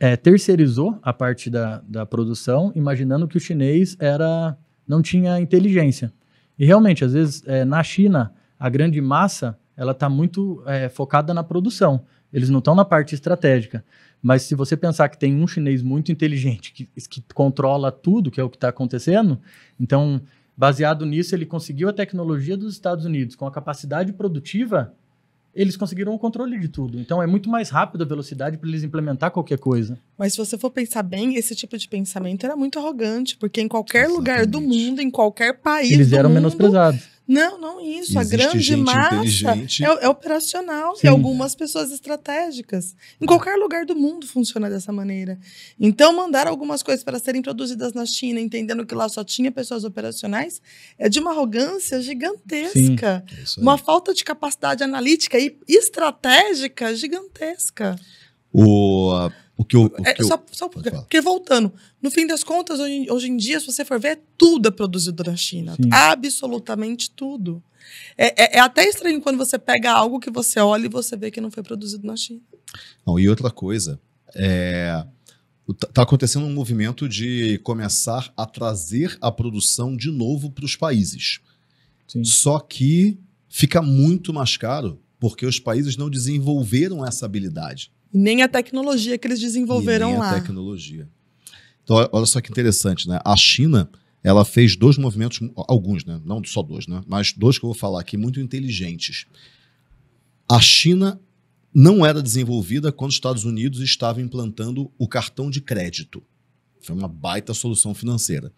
é, terceirizou a parte da, da produção, imaginando que o chinês era não tinha inteligência. E realmente, às vezes, é, na China, a grande massa ela está muito é, focada na produção. Eles não estão na parte estratégica. Mas se você pensar que tem um chinês muito inteligente que, que controla tudo, que é o que está acontecendo, então, baseado nisso, ele conseguiu a tecnologia dos Estados Unidos com a capacidade produtiva eles conseguiram o controle de tudo. Então é muito mais rápido a velocidade para eles implementar qualquer coisa. Mas se você for pensar bem, esse tipo de pensamento era muito arrogante, porque em qualquer Exatamente. lugar do mundo, em qualquer país eles eram mundo, menosprezados. Não, não isso. Existe a grande massa é, é, operacional Sim. e algumas pessoas estratégicas. Em qualquer lugar do mundo funciona dessa maneira. Então, mandar algumas coisas para serem produzidas na China, entendendo que lá só tinha pessoas operacionais, é de uma arrogância gigantesca. Sim, é uma falta de capacidade analítica e estratégica gigantesca. O, o que eu. O é, que só, eu só, porque voltando, no fim das contas, hoje, hoje, em dia, se você for ver, tudo é produzido na China. Sim. Absolutamente tudo. É, é, é, até estranho quando você pega algo que você olha e você vê que não foi produzido na China. Não, e outra coisa, é, tá, tá acontecendo um movimento de começar a trazer a produção de novo para os países. Sim. Só que fica muito mais caro porque os países não desenvolveram essa habilidade. Nem a tecnologia que eles desenvolveram e nem lá. a tecnologia. Então, olha só que interessante, né? A China, ela fez dois movimentos, alguns, né? Não só dois, né? Mas dois que eu vou falar aqui, muito inteligentes. A China não era desenvolvida quando os Estados Unidos estavam implantando o cartão de crédito. Foi uma baita solução financeira.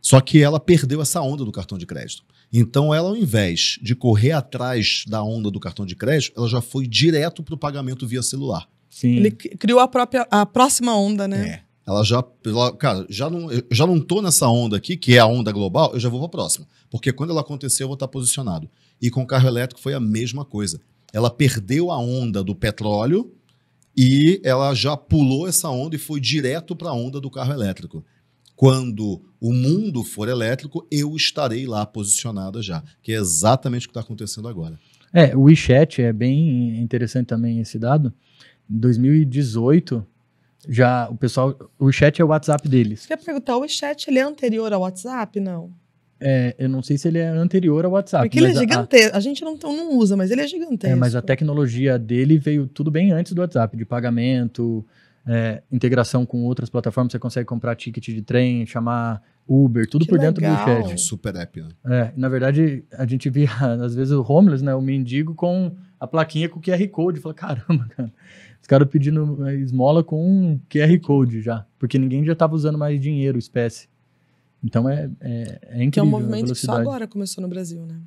Só que ela perdeu essa onda do cartão de crédito. Então, ela, ao invés de correr atrás da onda do cartão de crédito, ela já foi direto para o pagamento via celular. Sim. Ele criou a própria a próxima onda, né? É. Ela já, ela, cara, já não, eu já não tô nessa onda aqui, que é a onda global, eu já vou para a próxima. Porque quando ela acontecer, eu vou estar tá posicionado. E com o carro elétrico foi a mesma coisa. Ela perdeu a onda do petróleo e ela já pulou essa onda e foi direto para a onda do carro elétrico. Quando o mundo for elétrico, eu estarei lá posicionada já, que é exatamente o que está acontecendo agora. É, o WeChat é bem interessante também esse dado. Em 2018, já o pessoal. O chat é o WhatsApp deles. quer perguntar, o chat ele é anterior ao WhatsApp, não? É, eu não sei se ele é anterior ao WhatsApp. Porque ele é gigantesco. A, a gente não, não usa, mas ele é gigantesco. É, mas a tecnologia dele veio tudo bem antes do WhatsApp, de pagamento, é, integração com outras plataformas. Você consegue comprar ticket de trem, chamar Uber, tudo que por legal. dentro do chat. É um super app, né? É, na verdade, a gente via, às vezes, o homeless, né, o mendigo com a plaquinha com o QR Code. Fala, caramba, cara. Os caras pedindo esmola com um QR Code já. Porque ninguém já estava usando mais dinheiro, espécie. Então é, é, é incrível. Que é um movimento que só agora começou no Brasil, né?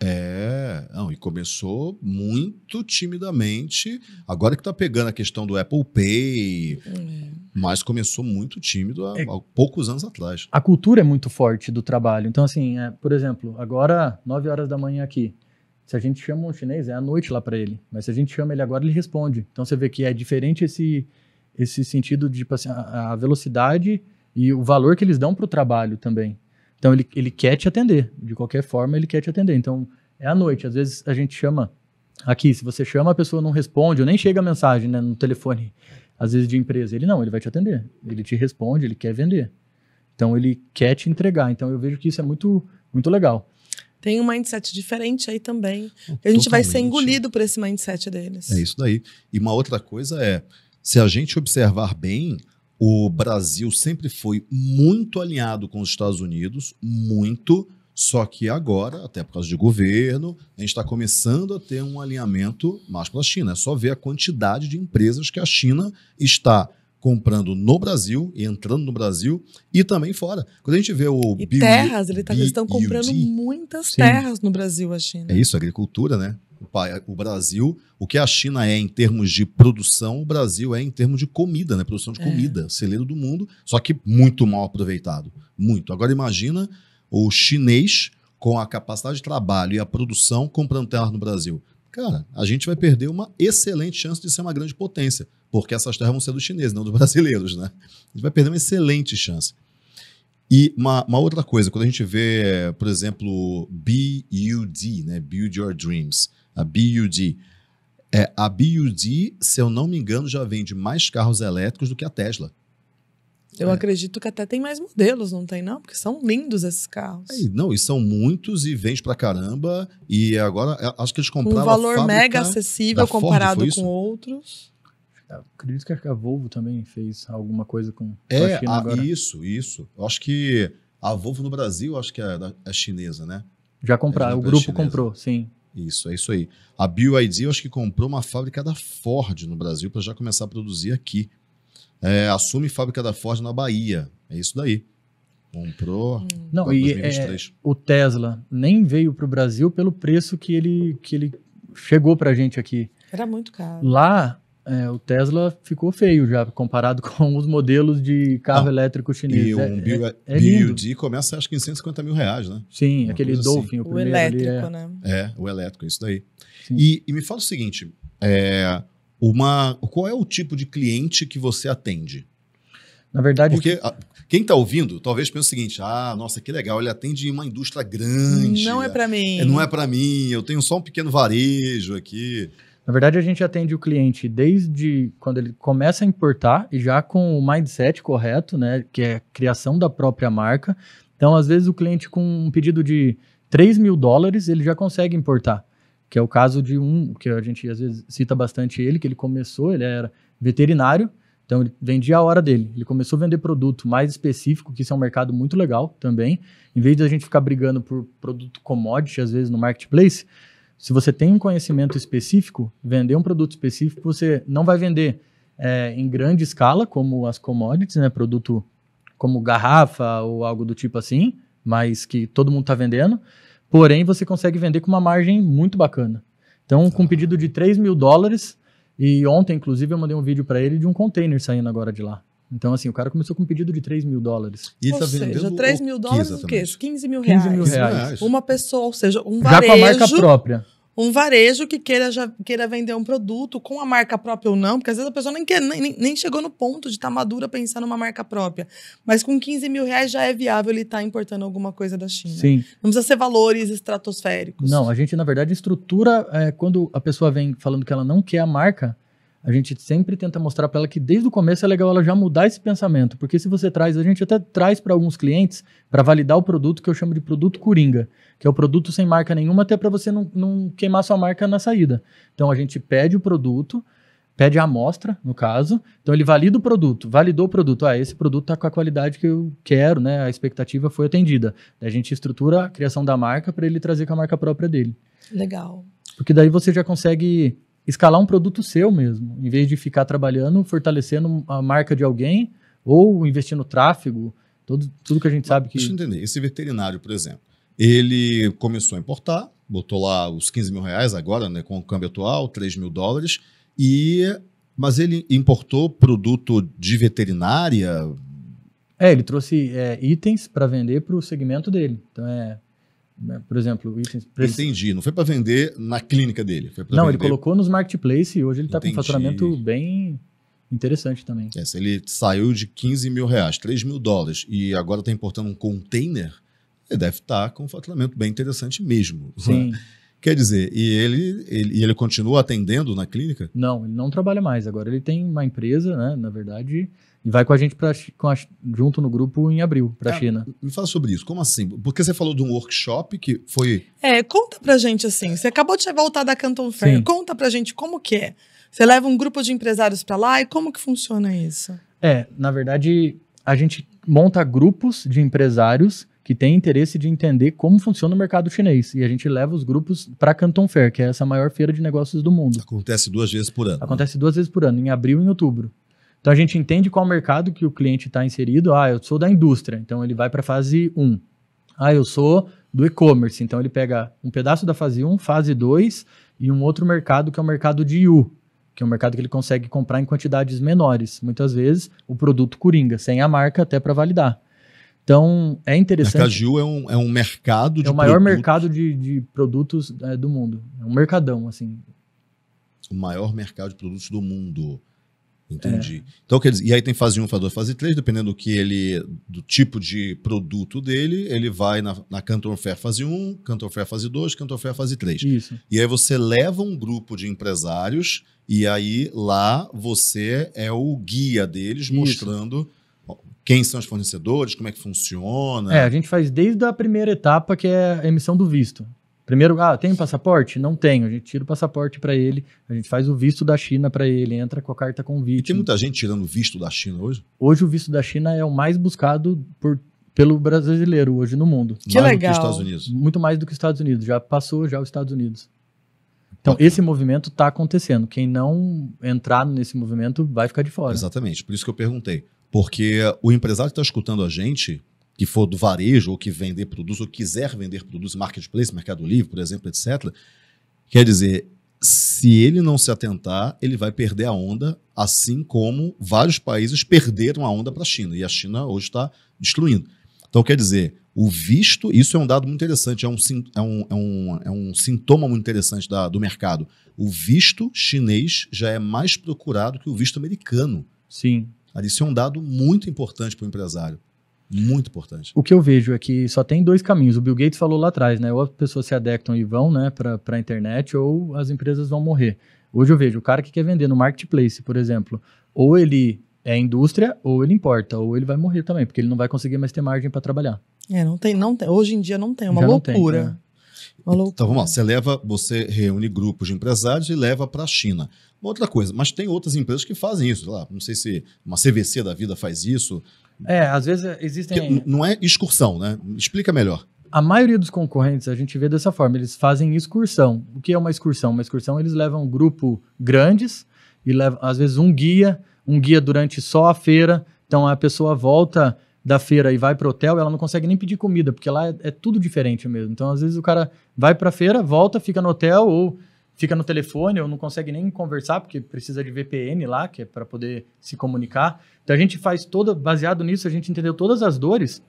É, não, e começou muito timidamente. Agora que tá pegando a questão do Apple Pay, é. mas começou muito tímido há, é, há, poucos anos atrás. A cultura é muito forte do trabalho. Então, assim, é, por exemplo, agora, 9 horas da manhã aqui, se a gente chama um chinês, é à noite lá para ele. Mas se a gente chama ele agora, ele responde. Então você vê que é diferente esse, esse sentido de tipo assim, a, a velocidade e o valor que eles dão para o trabalho também. Então ele, ele quer te atender. De qualquer forma, ele quer te atender. Então é à noite. Às vezes a gente chama aqui, se você chama, a pessoa não responde, ou nem chega a mensagem né, no telefone, às vezes de empresa. Ele não, ele vai te atender. Ele te responde, ele quer vender. Então ele quer te entregar. Então eu vejo que isso é muito, muito legal tem um mindset diferente aí também. Hum, a gente vai ser engolido por esse mindset deles. É isso daí. E uma outra coisa é, se a gente observar bem, o Brasil sempre foi muito alinhado com os Estados Unidos, muito, só que agora, até por causa de governo, a gente está começando a ter um alinhamento mais para a China. É só ver a quantidade de empresas que a China está comprando no Brasil e entrando no Brasil e também fora. Quando a gente vê o e terras, ele tá, eles estão comprando muitas Sim. terras no Brasil a China. É isso, agricultura, né? O Brasil, o que a China é em termos de produção, o Brasil é em termos de comida, né? Produção de é. comida, é. celeiro do mundo, só que muito mal aproveitado, muito. Agora imagina o chinês com a capacidade de trabalho e a produção comprando terra no Brasil. Cara, a gente vai perder uma excelente chance de ser uma grande potência porque essas terras vão ser dos chineses, não dos brasileiros, né? A gente vai perder uma excelente chance. E uma, uma outra coisa, quando a gente vê, por exemplo, BUD, né? Build Your Dreams, a BUD. É, a BUD, se eu não me engano, já vende mais carros elétricos do que a Tesla. Eu é. acredito que até tem mais modelos, não tem não? Porque são lindos esses carros. É, não, e são muitos e vende pra caramba. E agora, é, acho que eles compraram Um valor mega acessível Ford, comparado com outros. Acredito que a Volvo também fez alguma coisa com é, a China Isso, isso. Eu acho que a Volvo no Brasil, acho que é, é chinesa, né? Já compraram, é o é grupo chinesa. comprou, sim. Isso, é isso aí. A BYD, eu acho que comprou uma fábrica da Ford no Brasil para já começar a produzir aqui. É, assume fábrica da Ford na Bahia. É isso daí. Comprou. Hum. Não, e é, o Tesla nem veio para o Brasil pelo preço que ele, que ele chegou para a gente aqui. Era muito caro. Lá, é, o Tesla ficou feio já, comparado com os modelos de carro ah, elétrico chinês. E um é, bio, é, é, é BUD começa acho que em 150 mil reais, né? Sim, Uma aquele assim. Dolphin, assim. o primeiro. O elétrico, é... né? É, o elétrico, isso daí. E, e, me fala o seguinte, é, uma, qual é o tipo de cliente que você atende? Na verdade... Porque a, ah, quem está ouvindo talvez pense o seguinte, ah, nossa, que legal, ele atende uma indústria grande. Não é para mim. É, não é para mim, eu tenho só um pequeno varejo aqui. Na verdade, a gente atende o cliente desde quando ele começa a importar e já com o mindset correto, né? Que é criação da própria marca. Então, às vezes, o cliente com um pedido de 3 mil dólares, ele já consegue importar. Que é o caso de um, que a gente às vezes cita bastante ele, que ele começou, ele era veterinário, então ele vendia a hora dele. Ele começou a vender produto mais específico, que isso é um mercado muito legal também. Em vez de a gente ficar brigando por produto commodity, às vezes no marketplace, se você tem um conhecimento específico, vender um produto específico, você não vai vender é, em grande escala, como as commodities, né? Produto como garrafa ou algo do tipo assim, mas que todo mundo está vendendo. Porém, você consegue vender com uma margem muito bacana. Então, com um pedido de 3 mil dólares, e ontem, inclusive, eu mandei um vídeo para ele de um container saindo agora de lá. Então, assim, o cara começou com um pedido de 3 mil dólares. E tá ou tá seja, 3 mil dólares o quê? 15 mil reais. 15 mil reais. Uma pessoa, ou seja, um varejo... Já com a marca própria. Um varejo que queira, já, queira vender um produto com a marca própria ou não, porque às vezes a pessoa nem, quer, nem, nem chegou no ponto de estar tá madura pensando numa marca própria. Mas com 15 mil reais já é viável ele estar tá importando alguma coisa da China. Sim. Não precisa ser valores estratosféricos. Não, a gente, na verdade, estrutura é, quando a pessoa vem falando que ela não quer a marca a gente sempre tenta mostrar para ela que desde o começo é legal ela já mudar esse pensamento, porque se você traz, a gente até traz para alguns clientes para validar o produto que eu chamo de produto coringa, que é o produto sem marca nenhuma, até para você não, não queimar sua marca na saída. Então a gente pede o produto, pede a amostra, no caso, então ele valida o produto, validou o produto, ah, esse produto tá com a qualidade que eu quero, né? A expectativa foi atendida. A gente estrutura a criação da marca para ele trazer com a marca própria dele. Legal. Porque daí você já consegue escalar um produto seu mesmo, em vez de ficar trabalhando, fortalecendo a marca de alguém ou investindo no tráfego, todo, tudo que a gente Mas, sabe que. Deixa eu entender. Esse veterinário, por exemplo, ele começou a importar, botou lá os 15 mil reais agora, né, com o câmbio atual, 3 mil dólares, e. Mas ele importou produto de veterinária, é, ele trouxe é, itens para vender para o segmento dele. Então é né? por exemplo, itens. Entendi, não foi para vender na clínica dele. não, vender. ele colocou nos marketplace e hoje ele está com um faturamento bem interessante também. É, se ele saiu de 15 mil reais, 3 mil dólares, e agora está importando um container, ele deve estar tá com um faturamento bem interessante mesmo. Né? Sim. Né? Quer dizer, e ele, ele, ele continua atendendo na clínica? Não, ele não trabalha mais. Agora ele tem uma empresa, né, na verdade, e vai com a gente pra, com a, junto no grupo em abril para a ah, é, China. Me fala sobre isso. Como assim? Porque você falou de um workshop que foi. É, conta pra gente assim. Você acabou de voltar da Canton Fair. Sim. Conta pra gente como que é. Você leva um grupo de empresários para lá e como que funciona isso? É, na verdade, a gente monta grupos de empresários que tem interesse de entender como funciona o mercado chinês. E a gente leva os grupos para Canton Fair, que é essa maior feira de negócios do mundo. Acontece duas vezes por ano. Né? Acontece né? duas vezes por ano, em abril e em outubro. Então a gente entende qual mercado que o cliente está inserido. Ah, eu sou da indústria, então ele vai para a fase 1. Ah, eu sou do e-commerce, então ele pega um pedaço da fase 1, fase 2 e um outro mercado que é o mercado de U, que é um mercado que ele consegue comprar em quantidades menores, muitas vezes o produto coringa, sem a marca até para validar. Então, é interessante. Mercagil é um, é um mercado é de É o maior produtos. mercado de, de produtos é, do mundo. É um mercadão, assim. O maior mercado de produtos do mundo. Entendi. É. Então, quer dizer, e aí tem fase 1, fase 2, fase 3, dependendo do que ele, do tipo de produto dele, ele vai na, na Canton Fair fase 1, Cantor Fair fase 2, Cantor Fair fase 3. Isso. E aí você leva um grupo de empresários e aí lá você é o guia deles Isso. mostrando quem são os fornecedores, como é que funciona? É, a gente faz desde a primeira etapa, que é a emissão do visto. Primeiro, ah, tem passaporte? Não tem A gente tira o passaporte para ele, a gente faz o visto da China para ele, entra com a carta convite. E tem muita gente tirando visto da China hoje? Hoje o visto da China é o mais buscado por, pelo brasileiro hoje no mundo. Que mais legal. Do que Estados Unidos. Muito mais do que os Estados Unidos. Já passou já os Estados Unidos. Então, esse movimento está acontecendo. Quem não entrar nesse movimento vai ficar de fora. Exatamente. Por isso que eu perguntei. Porque o empresário que está escutando a gente, que for do varejo, ou que vender produtos, ou quiser vender produtos, marketplace, Mercado Livre, por exemplo, etc., quer dizer, se ele não se atentar, ele vai perder a onda, assim como vários países perderam a onda para a China. E a China hoje está destruindo. Então, quer dizer, o visto, isso é um dado muito interessante, é um, é um, é um, é um sintoma muito interessante da, do mercado. O visto chinês já é mais procurado que o visto americano. Sim. Ali isso é um dado muito importante para o empresário. Muito importante. O que eu vejo é que só tem dois caminhos. O Bill Gates falou lá atrás, né? Ou as pessoas se adaptam e vão né, para a internet, ou as empresas vão morrer. Hoje eu vejo o cara que quer vender no marketplace, por exemplo, ou ele é indústria, ou ele importa, ou ele vai morrer também, porque ele não vai conseguir mais ter margem para trabalhar. É, não tem, não tem. Hoje em dia não tem, é uma Já loucura. Tem, né? Então vamos lá, você leva, você reúne grupos de empresários e leva para a China. Uma outra coisa, mas tem outras empresas que fazem isso, lá, não sei se uma CVC da vida faz isso. É, às vezes existem. não é excursão, né? Explica melhor. A maioria dos concorrentes a gente vê dessa forma, eles fazem excursão. O que é uma excursão? Uma excursão eles levam um grupo grandes e levam, às vezes, um guia, um guia durante só a feira. Então a pessoa volta da feira e vai pro hotel, ela não consegue nem pedir comida, porque lá é, é tudo diferente mesmo. Então, às vezes, o cara vai pra feira, volta, fica no hotel ou fica no telefone ou não consegue nem conversar, porque precisa de VPN lá, que é para poder se comunicar. Então, a gente faz toda, baseado nisso, a gente entendeu todas as dores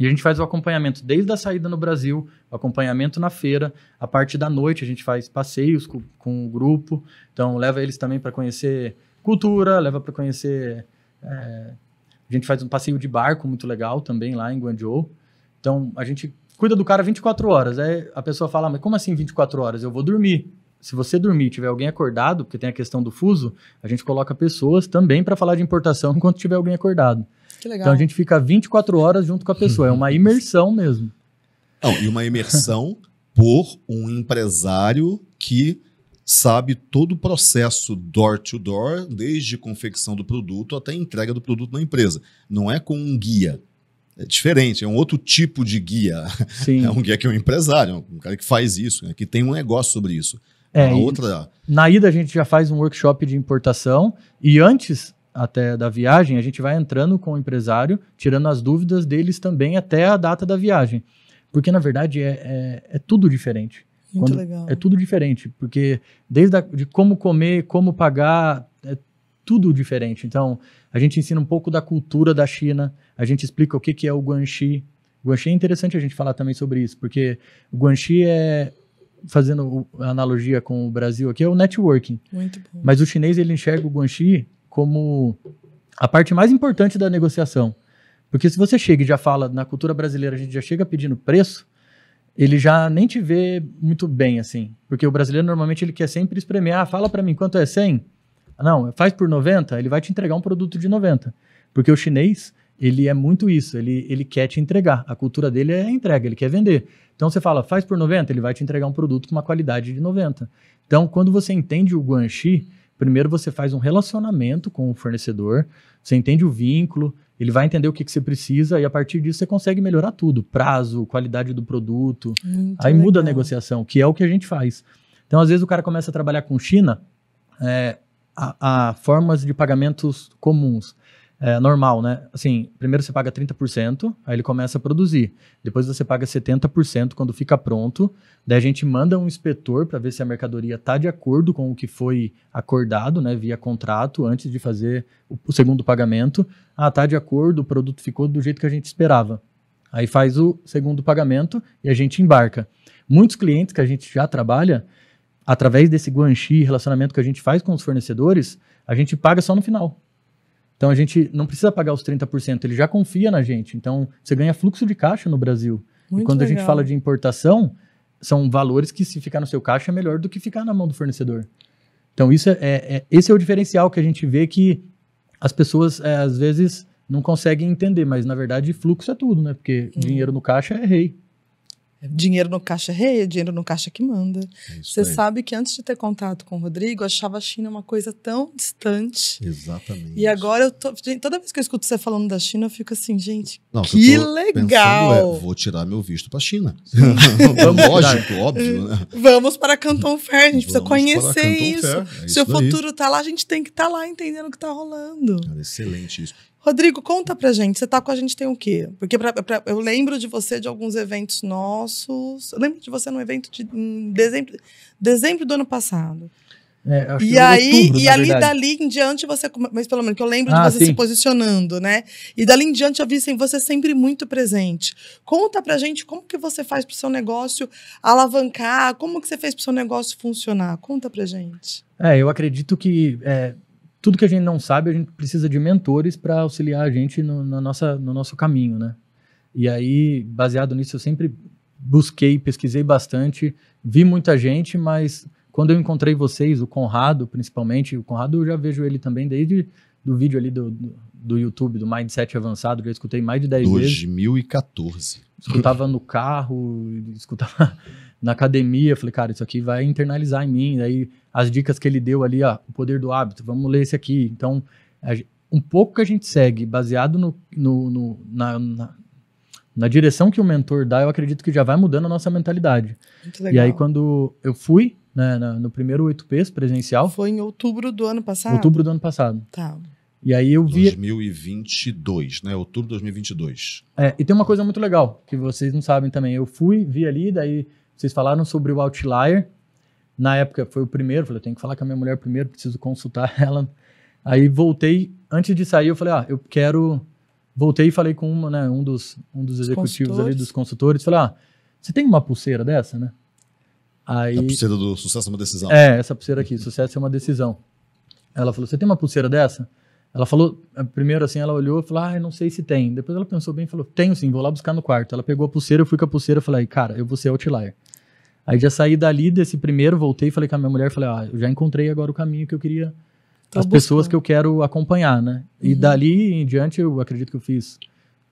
e a gente faz o acompanhamento desde a saída no Brasil, o acompanhamento na feira, a parte da noite a gente faz passeios com, com o grupo, então leva eles também para conhecer cultura, leva para conhecer é, a gente faz um passeio de barco muito legal também lá em Guangzhou. Então, a gente cuida do cara 24 horas. Aí a pessoa fala, mas como assim 24 horas? Eu vou dormir. Se você dormir tiver alguém acordado, porque tem a questão do fuso, a gente coloca pessoas também para falar de importação enquanto tiver alguém acordado. Que legal. Então a gente fica 24 horas junto com a pessoa. é uma uhum. imersão mesmo. Não, e uma imersão por um empresário que sabe todo o processo door-to-door, -door, desde confecção do produto até entrega do produto na empresa. Não é com um guia. É diferente, é um outro tipo de guia. Sim. É um guia que é um empresário, é um cara que faz isso, né, que tem um negócio sobre isso. É, a outra... Na ida a gente já faz um workshop de importação e antes até da viagem a gente vai entrando com o empresário, tirando as dúvidas deles também até a data da viagem. Porque, na verdade, é, é, é tudo diferente. Muito Quando legal. É tudo diferente, porque desde a, de como comer, como pagar, é tudo diferente. Então, a gente ensina um pouco da cultura da China, a gente explica o que, que é o Guanxi. Guanxi é interessante a gente falar também sobre isso, porque o Guanxi é, fazendo analogia com o Brasil aqui, é o networking. Muito bom. Mas o chinês, ele enxerga o Guanxi como a parte mais importante da negociação. Porque se você chega e já fala, na cultura brasileira, a gente já chega pedindo preço, ele já nem te vê muito bem, assim. Porque o brasileiro, normalmente, ele quer sempre espremer. Ah, fala para mim quanto é 100. Não, faz por 90, ele vai te entregar um produto de 90. Porque o chinês, ele é muito isso. Ele, ele quer te entregar. A cultura dele é entrega, ele quer vender. Então, você fala, faz por 90, ele vai te entregar um produto com uma qualidade de 90. Então, quando você entende o Guanxi, primeiro você faz um relacionamento com o fornecedor, você entende o vínculo, ele vai entender o que, que você precisa e a partir disso você consegue melhorar tudo: prazo, qualidade do produto. Muito aí legal. muda a negociação, que é o que a gente faz. Então, às vezes, o cara começa a trabalhar com China, é, a formas de pagamentos comuns é, normal, né? Assim, primeiro você paga 30%, aí ele começa a produzir. Depois você paga 70% quando fica pronto. Daí a gente manda um inspetor para ver se a mercadoria está de acordo com o que foi acordado, né, via contrato, antes de fazer o, o segundo pagamento. Ah, tá de acordo, o produto ficou do jeito que a gente esperava. Aí faz o segundo pagamento e a gente embarca. Muitos clientes que a gente já trabalha, através desse guanxi, relacionamento que a gente faz com os fornecedores, a gente paga só no final. Então a gente não precisa pagar os 30%, ele já confia na gente. Então você ganha fluxo de caixa no Brasil. Muito e quando legal. a gente fala de importação, são valores que se ficar no seu caixa é melhor do que ficar na mão do fornecedor. Então isso é, é, é esse é o diferencial que a gente vê que as pessoas é, às vezes não conseguem entender, mas na verdade fluxo é tudo, né? Porque hum. dinheiro no caixa é rei. Dinheiro no caixa rei, dinheiro no caixa que manda. É você sabe que antes de ter contato com o Rodrigo, eu achava a China uma coisa tão distante. Exatamente. E agora eu tô. Toda vez que eu escuto você falando da China, eu fico assim, gente, Não, que é, legal! É, vou tirar meu visto para a China. Lógico, óbvio, né? Vamos para Canton Fair, a gente Vamos precisa conhecer isso. É Seu futuro está lá, a gente tem que estar tá lá entendendo o que está rolando. Cara, excelente isso. Rodrigo, conta pra gente, você tá com a gente tem o quê? Porque pra, pra, eu lembro de você de alguns eventos nossos. Eu lembro de você num evento de em dezembro, dezembro do ano passado. É, acho e que aí, outubro, e ali verdade. dali em diante você, mas pelo menos que eu lembro ah, de você sim. se posicionando, né? E dali em diante eu vi assim, você sempre muito presente. Conta pra gente como que você faz pro seu negócio alavancar, como que você fez pro seu negócio funcionar? Conta pra gente. É, eu acredito que é, tudo que a gente não sabe, a gente precisa de mentores para auxiliar a gente no, na nossa, no nosso caminho, né? E aí, baseado nisso, eu sempre busquei, pesquisei bastante, vi muita gente, mas quando eu encontrei vocês, o Conrado principalmente, o Conrado eu já vejo ele também desde do vídeo ali do, do, do YouTube, do Mindset Avançado, que eu escutei mais de 10 2014. vezes. 2014. Escutava no carro, escutava na academia. falei, cara, isso aqui vai internalizar em mim. Daí as dicas que ele deu ali, ó, o poder do hábito, vamos ler esse aqui. Então, um pouco que a gente segue, baseado no, no, no na, na, na, direção que o mentor dá, eu acredito que já vai mudando a nossa mentalidade. E aí, quando eu fui né, na, no primeiro 8Ps presencial. Foi em outubro do ano passado? Outubro do ano passado. Tá. E aí eu vi. 2022, né? Outubro de 2022. É, e tem uma coisa muito legal que vocês não sabem também. Eu fui, vi ali, daí vocês falaram sobre o Outlier. Na época foi o primeiro, falei, eu tenho que falar com a minha mulher primeiro, preciso consultar ela. Aí voltei, antes de sair, eu falei, ah, eu quero. Voltei e falei com uma, né, um dos, um dos executivos ali, dos consultores, falei, ah, você tem uma pulseira dessa, né? Aí, a pulseira do sucesso é uma decisão. É, essa pulseira aqui, sucesso é uma decisão. Ela falou, você tem uma pulseira dessa? Ela falou, eh, primeiro assim, ela olhou e falou, ah, não sei se tem. Depois ela pensou bem e falou, tenho sim, vou lá buscar no quarto. Ela pegou a pulseira, eu fui com a pulseira e falei, cara, eu vou ser outlier. Aí já saí dali desse primeiro, voltei, e falei com a minha mulher, falei, ah, eu já encontrei agora o caminho que eu queria, tá as buscando. pessoas que eu quero acompanhar, né? E uhum. dali em diante, eu acredito que eu fiz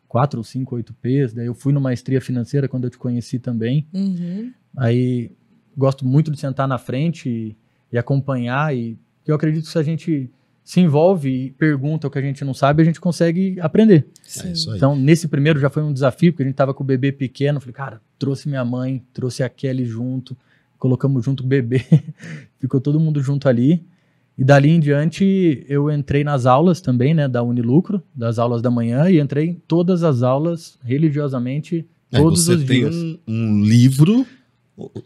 quatro ou cinco, oito P's, daí eu fui no maestria financeira quando eu te conheci também. Uhum. Aí gosto muito de sentar na frente e, e acompanhar, e eu acredito que se a gente se envolve e pergunta o que a gente não sabe, a gente consegue aprender. É então, nesse primeiro já foi um desafio, porque a gente estava com o bebê pequeno. Falei, cara, trouxe minha mãe, trouxe a Kelly junto, colocamos junto o bebê, ficou todo mundo junto ali. E dali em diante, eu entrei nas aulas também, né, da Unilucro, das aulas da manhã, e entrei em todas as aulas religiosamente, todos é, os dias. Você um livro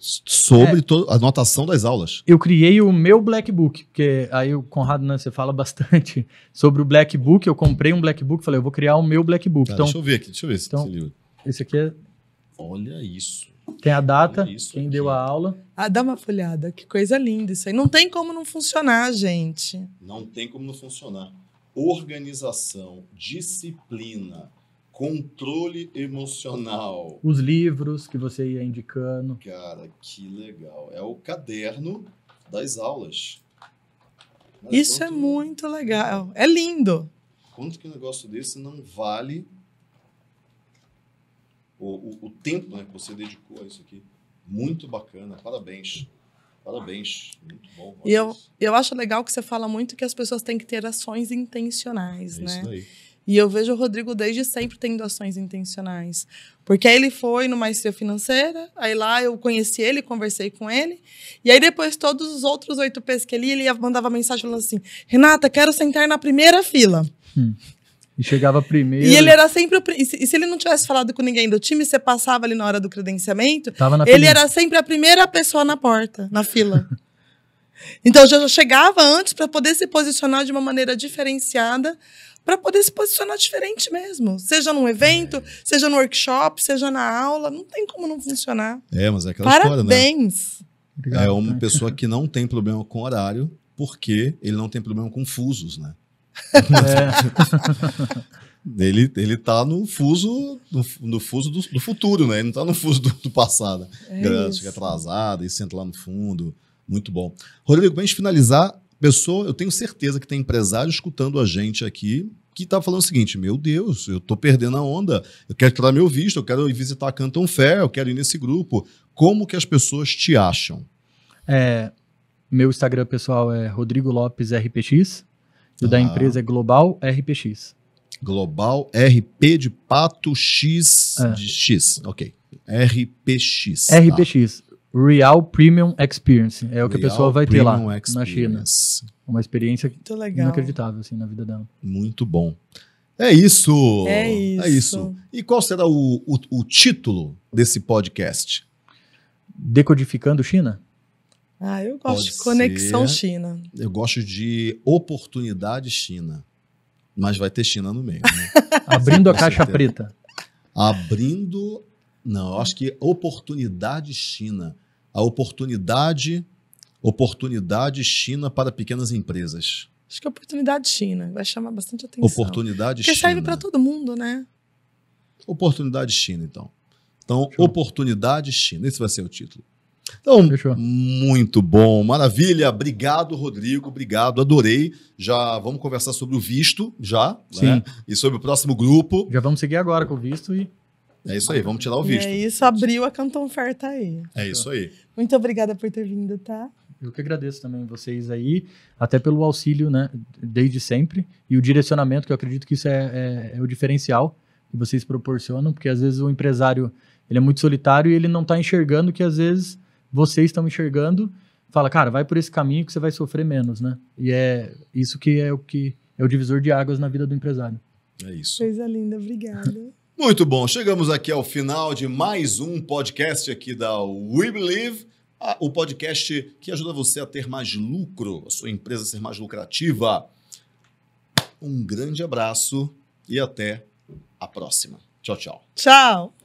sobre é, a anotação das aulas. Eu criei o meu Black Book, porque aí o Conrado né, você fala bastante sobre o Black Book. Eu comprei um Black Book, falei, eu vou criar o meu Black Book. então, deixa eu ver aqui, deixa eu ver então, esse livro. Esse aqui é. Olha isso. Tem a data, quem aqui. deu a aula. Ah, dá uma folhada, que coisa linda isso aí. Não tem como não funcionar, gente. Não tem como não funcionar. Organização, disciplina, Controle emocional. Os livros que você ia indicando. Cara, que legal. É o caderno das aulas. Mas Isso é quanto... é muito legal. É lindo. Quanto que um negócio desse não vale o, o, o, tempo né, que você dedicou a isso aqui. Muito bacana, parabéns. Parabéns, muito bom. E eu, eu acho legal que você fala muito que as pessoas têm que ter ações intencionais, é né? Isso daí. E eu vejo o Rodrigo desde sempre tendo ações intencionais. Porque aí ele foi no maestria financeira, aí lá eu conheci ele, conversei com ele. E aí depois todos os outros oito P's que ele ele mandava mensagem falando assim: Renata, quero sentar na primeira fila. Hum. E chegava primeiro. E ele era sempre. E se, e se ele não tivesse falado com ninguém do time, você passava ali na hora do credenciamento. Tava na ele primeira. era sempre a primeira pessoa na porta, na fila. então eu já chegava antes para poder se posicionar de uma maneira diferenciada para poder se posicionar diferente mesmo. Seja num evento, é. seja no workshop, seja na aula, não tem como não funcionar. É, mas é aquela Parabéns. Parabéns! Né? Parabéns. é uma né? pessoa que não tem problema com horário, porque ele não tem problema com fusos, né? É. ele, ele tá no fuso, no, no fuso do, do, futuro, né? Ele não está no fuso do, do passado. É Grande, fica atrasado e senta lá no fundo. Muito bom. Rodrigo, pra gente finalizar, pessoa, eu tenho certeza que tem empresário escutando a gente aqui que estava tá falando o seguinte: meu Deus, eu estou perdendo a onda, eu quero tirar meu visto, eu quero ir visitar a Canton Fair, eu quero ir nesse grupo. Como que as pessoas te acham? É, meu Instagram pessoal é Rodrigo Lopes RPX, e o ah. da empresa é Global RPX. Global RP de pato X é. de X, ok. RPX. RPX, tá. Real Premium Experience. É o que Real a pessoa vai ter lá Experience. na China uma experiência inacreditável assim na vida dela. Muito bom. É isso. É isso. É isso. E qual será o, o, o título desse podcast? Decodificando China? Ah, eu gosto Pode de Conexão ser. China. Eu gosto de Oportunidade China. Mas vai ter China no meio. Né? Abrindo a caixa preta. Abrindo. Não, eu acho que Oportunidade China. A oportunidade Oportunidade China para pequenas empresas. Acho que é oportunidade China vai chamar bastante atenção. Oportunidade Porque China. Porque serve para todo mundo, né? Oportunidade China, então. Então, Oportunidade China. Esse vai ser o título. Então, Fechou. muito bom, maravilha. Obrigado, Rodrigo. Obrigado, adorei. Já vamos conversar sobre o visto, já. Né? Sim. Né? E sobre o próximo grupo. Já vamos seguir agora com o visto e. É isso aí, vamos tirar o visto. E é isso, abriu a cantonferta tá Oferta aí. É isso aí. Muito obrigada por ter vindo, tá? Eu que agradeço também vocês aí, até pelo auxílio, né, desde sempre, e o direcionamento, que eu acredito que isso é, é, é o diferencial que vocês proporcionam, porque às vezes o empresário, ele é muito solitário e ele não está enxergando que às vezes vocês estão enxergando, fala, cara, vai por esse caminho que você vai sofrer menos, né? E é isso que é o que é o divisor de águas na vida do empresário. É isso. Coisa linda, obrigada. Muito bom, chegamos aqui ao final de mais um podcast aqui da We Believe o podcast que ajuda você a ter mais lucro, a sua empresa a ser mais lucrativa. Um grande abraço e até a próxima. Tchau, tchau. Tchau.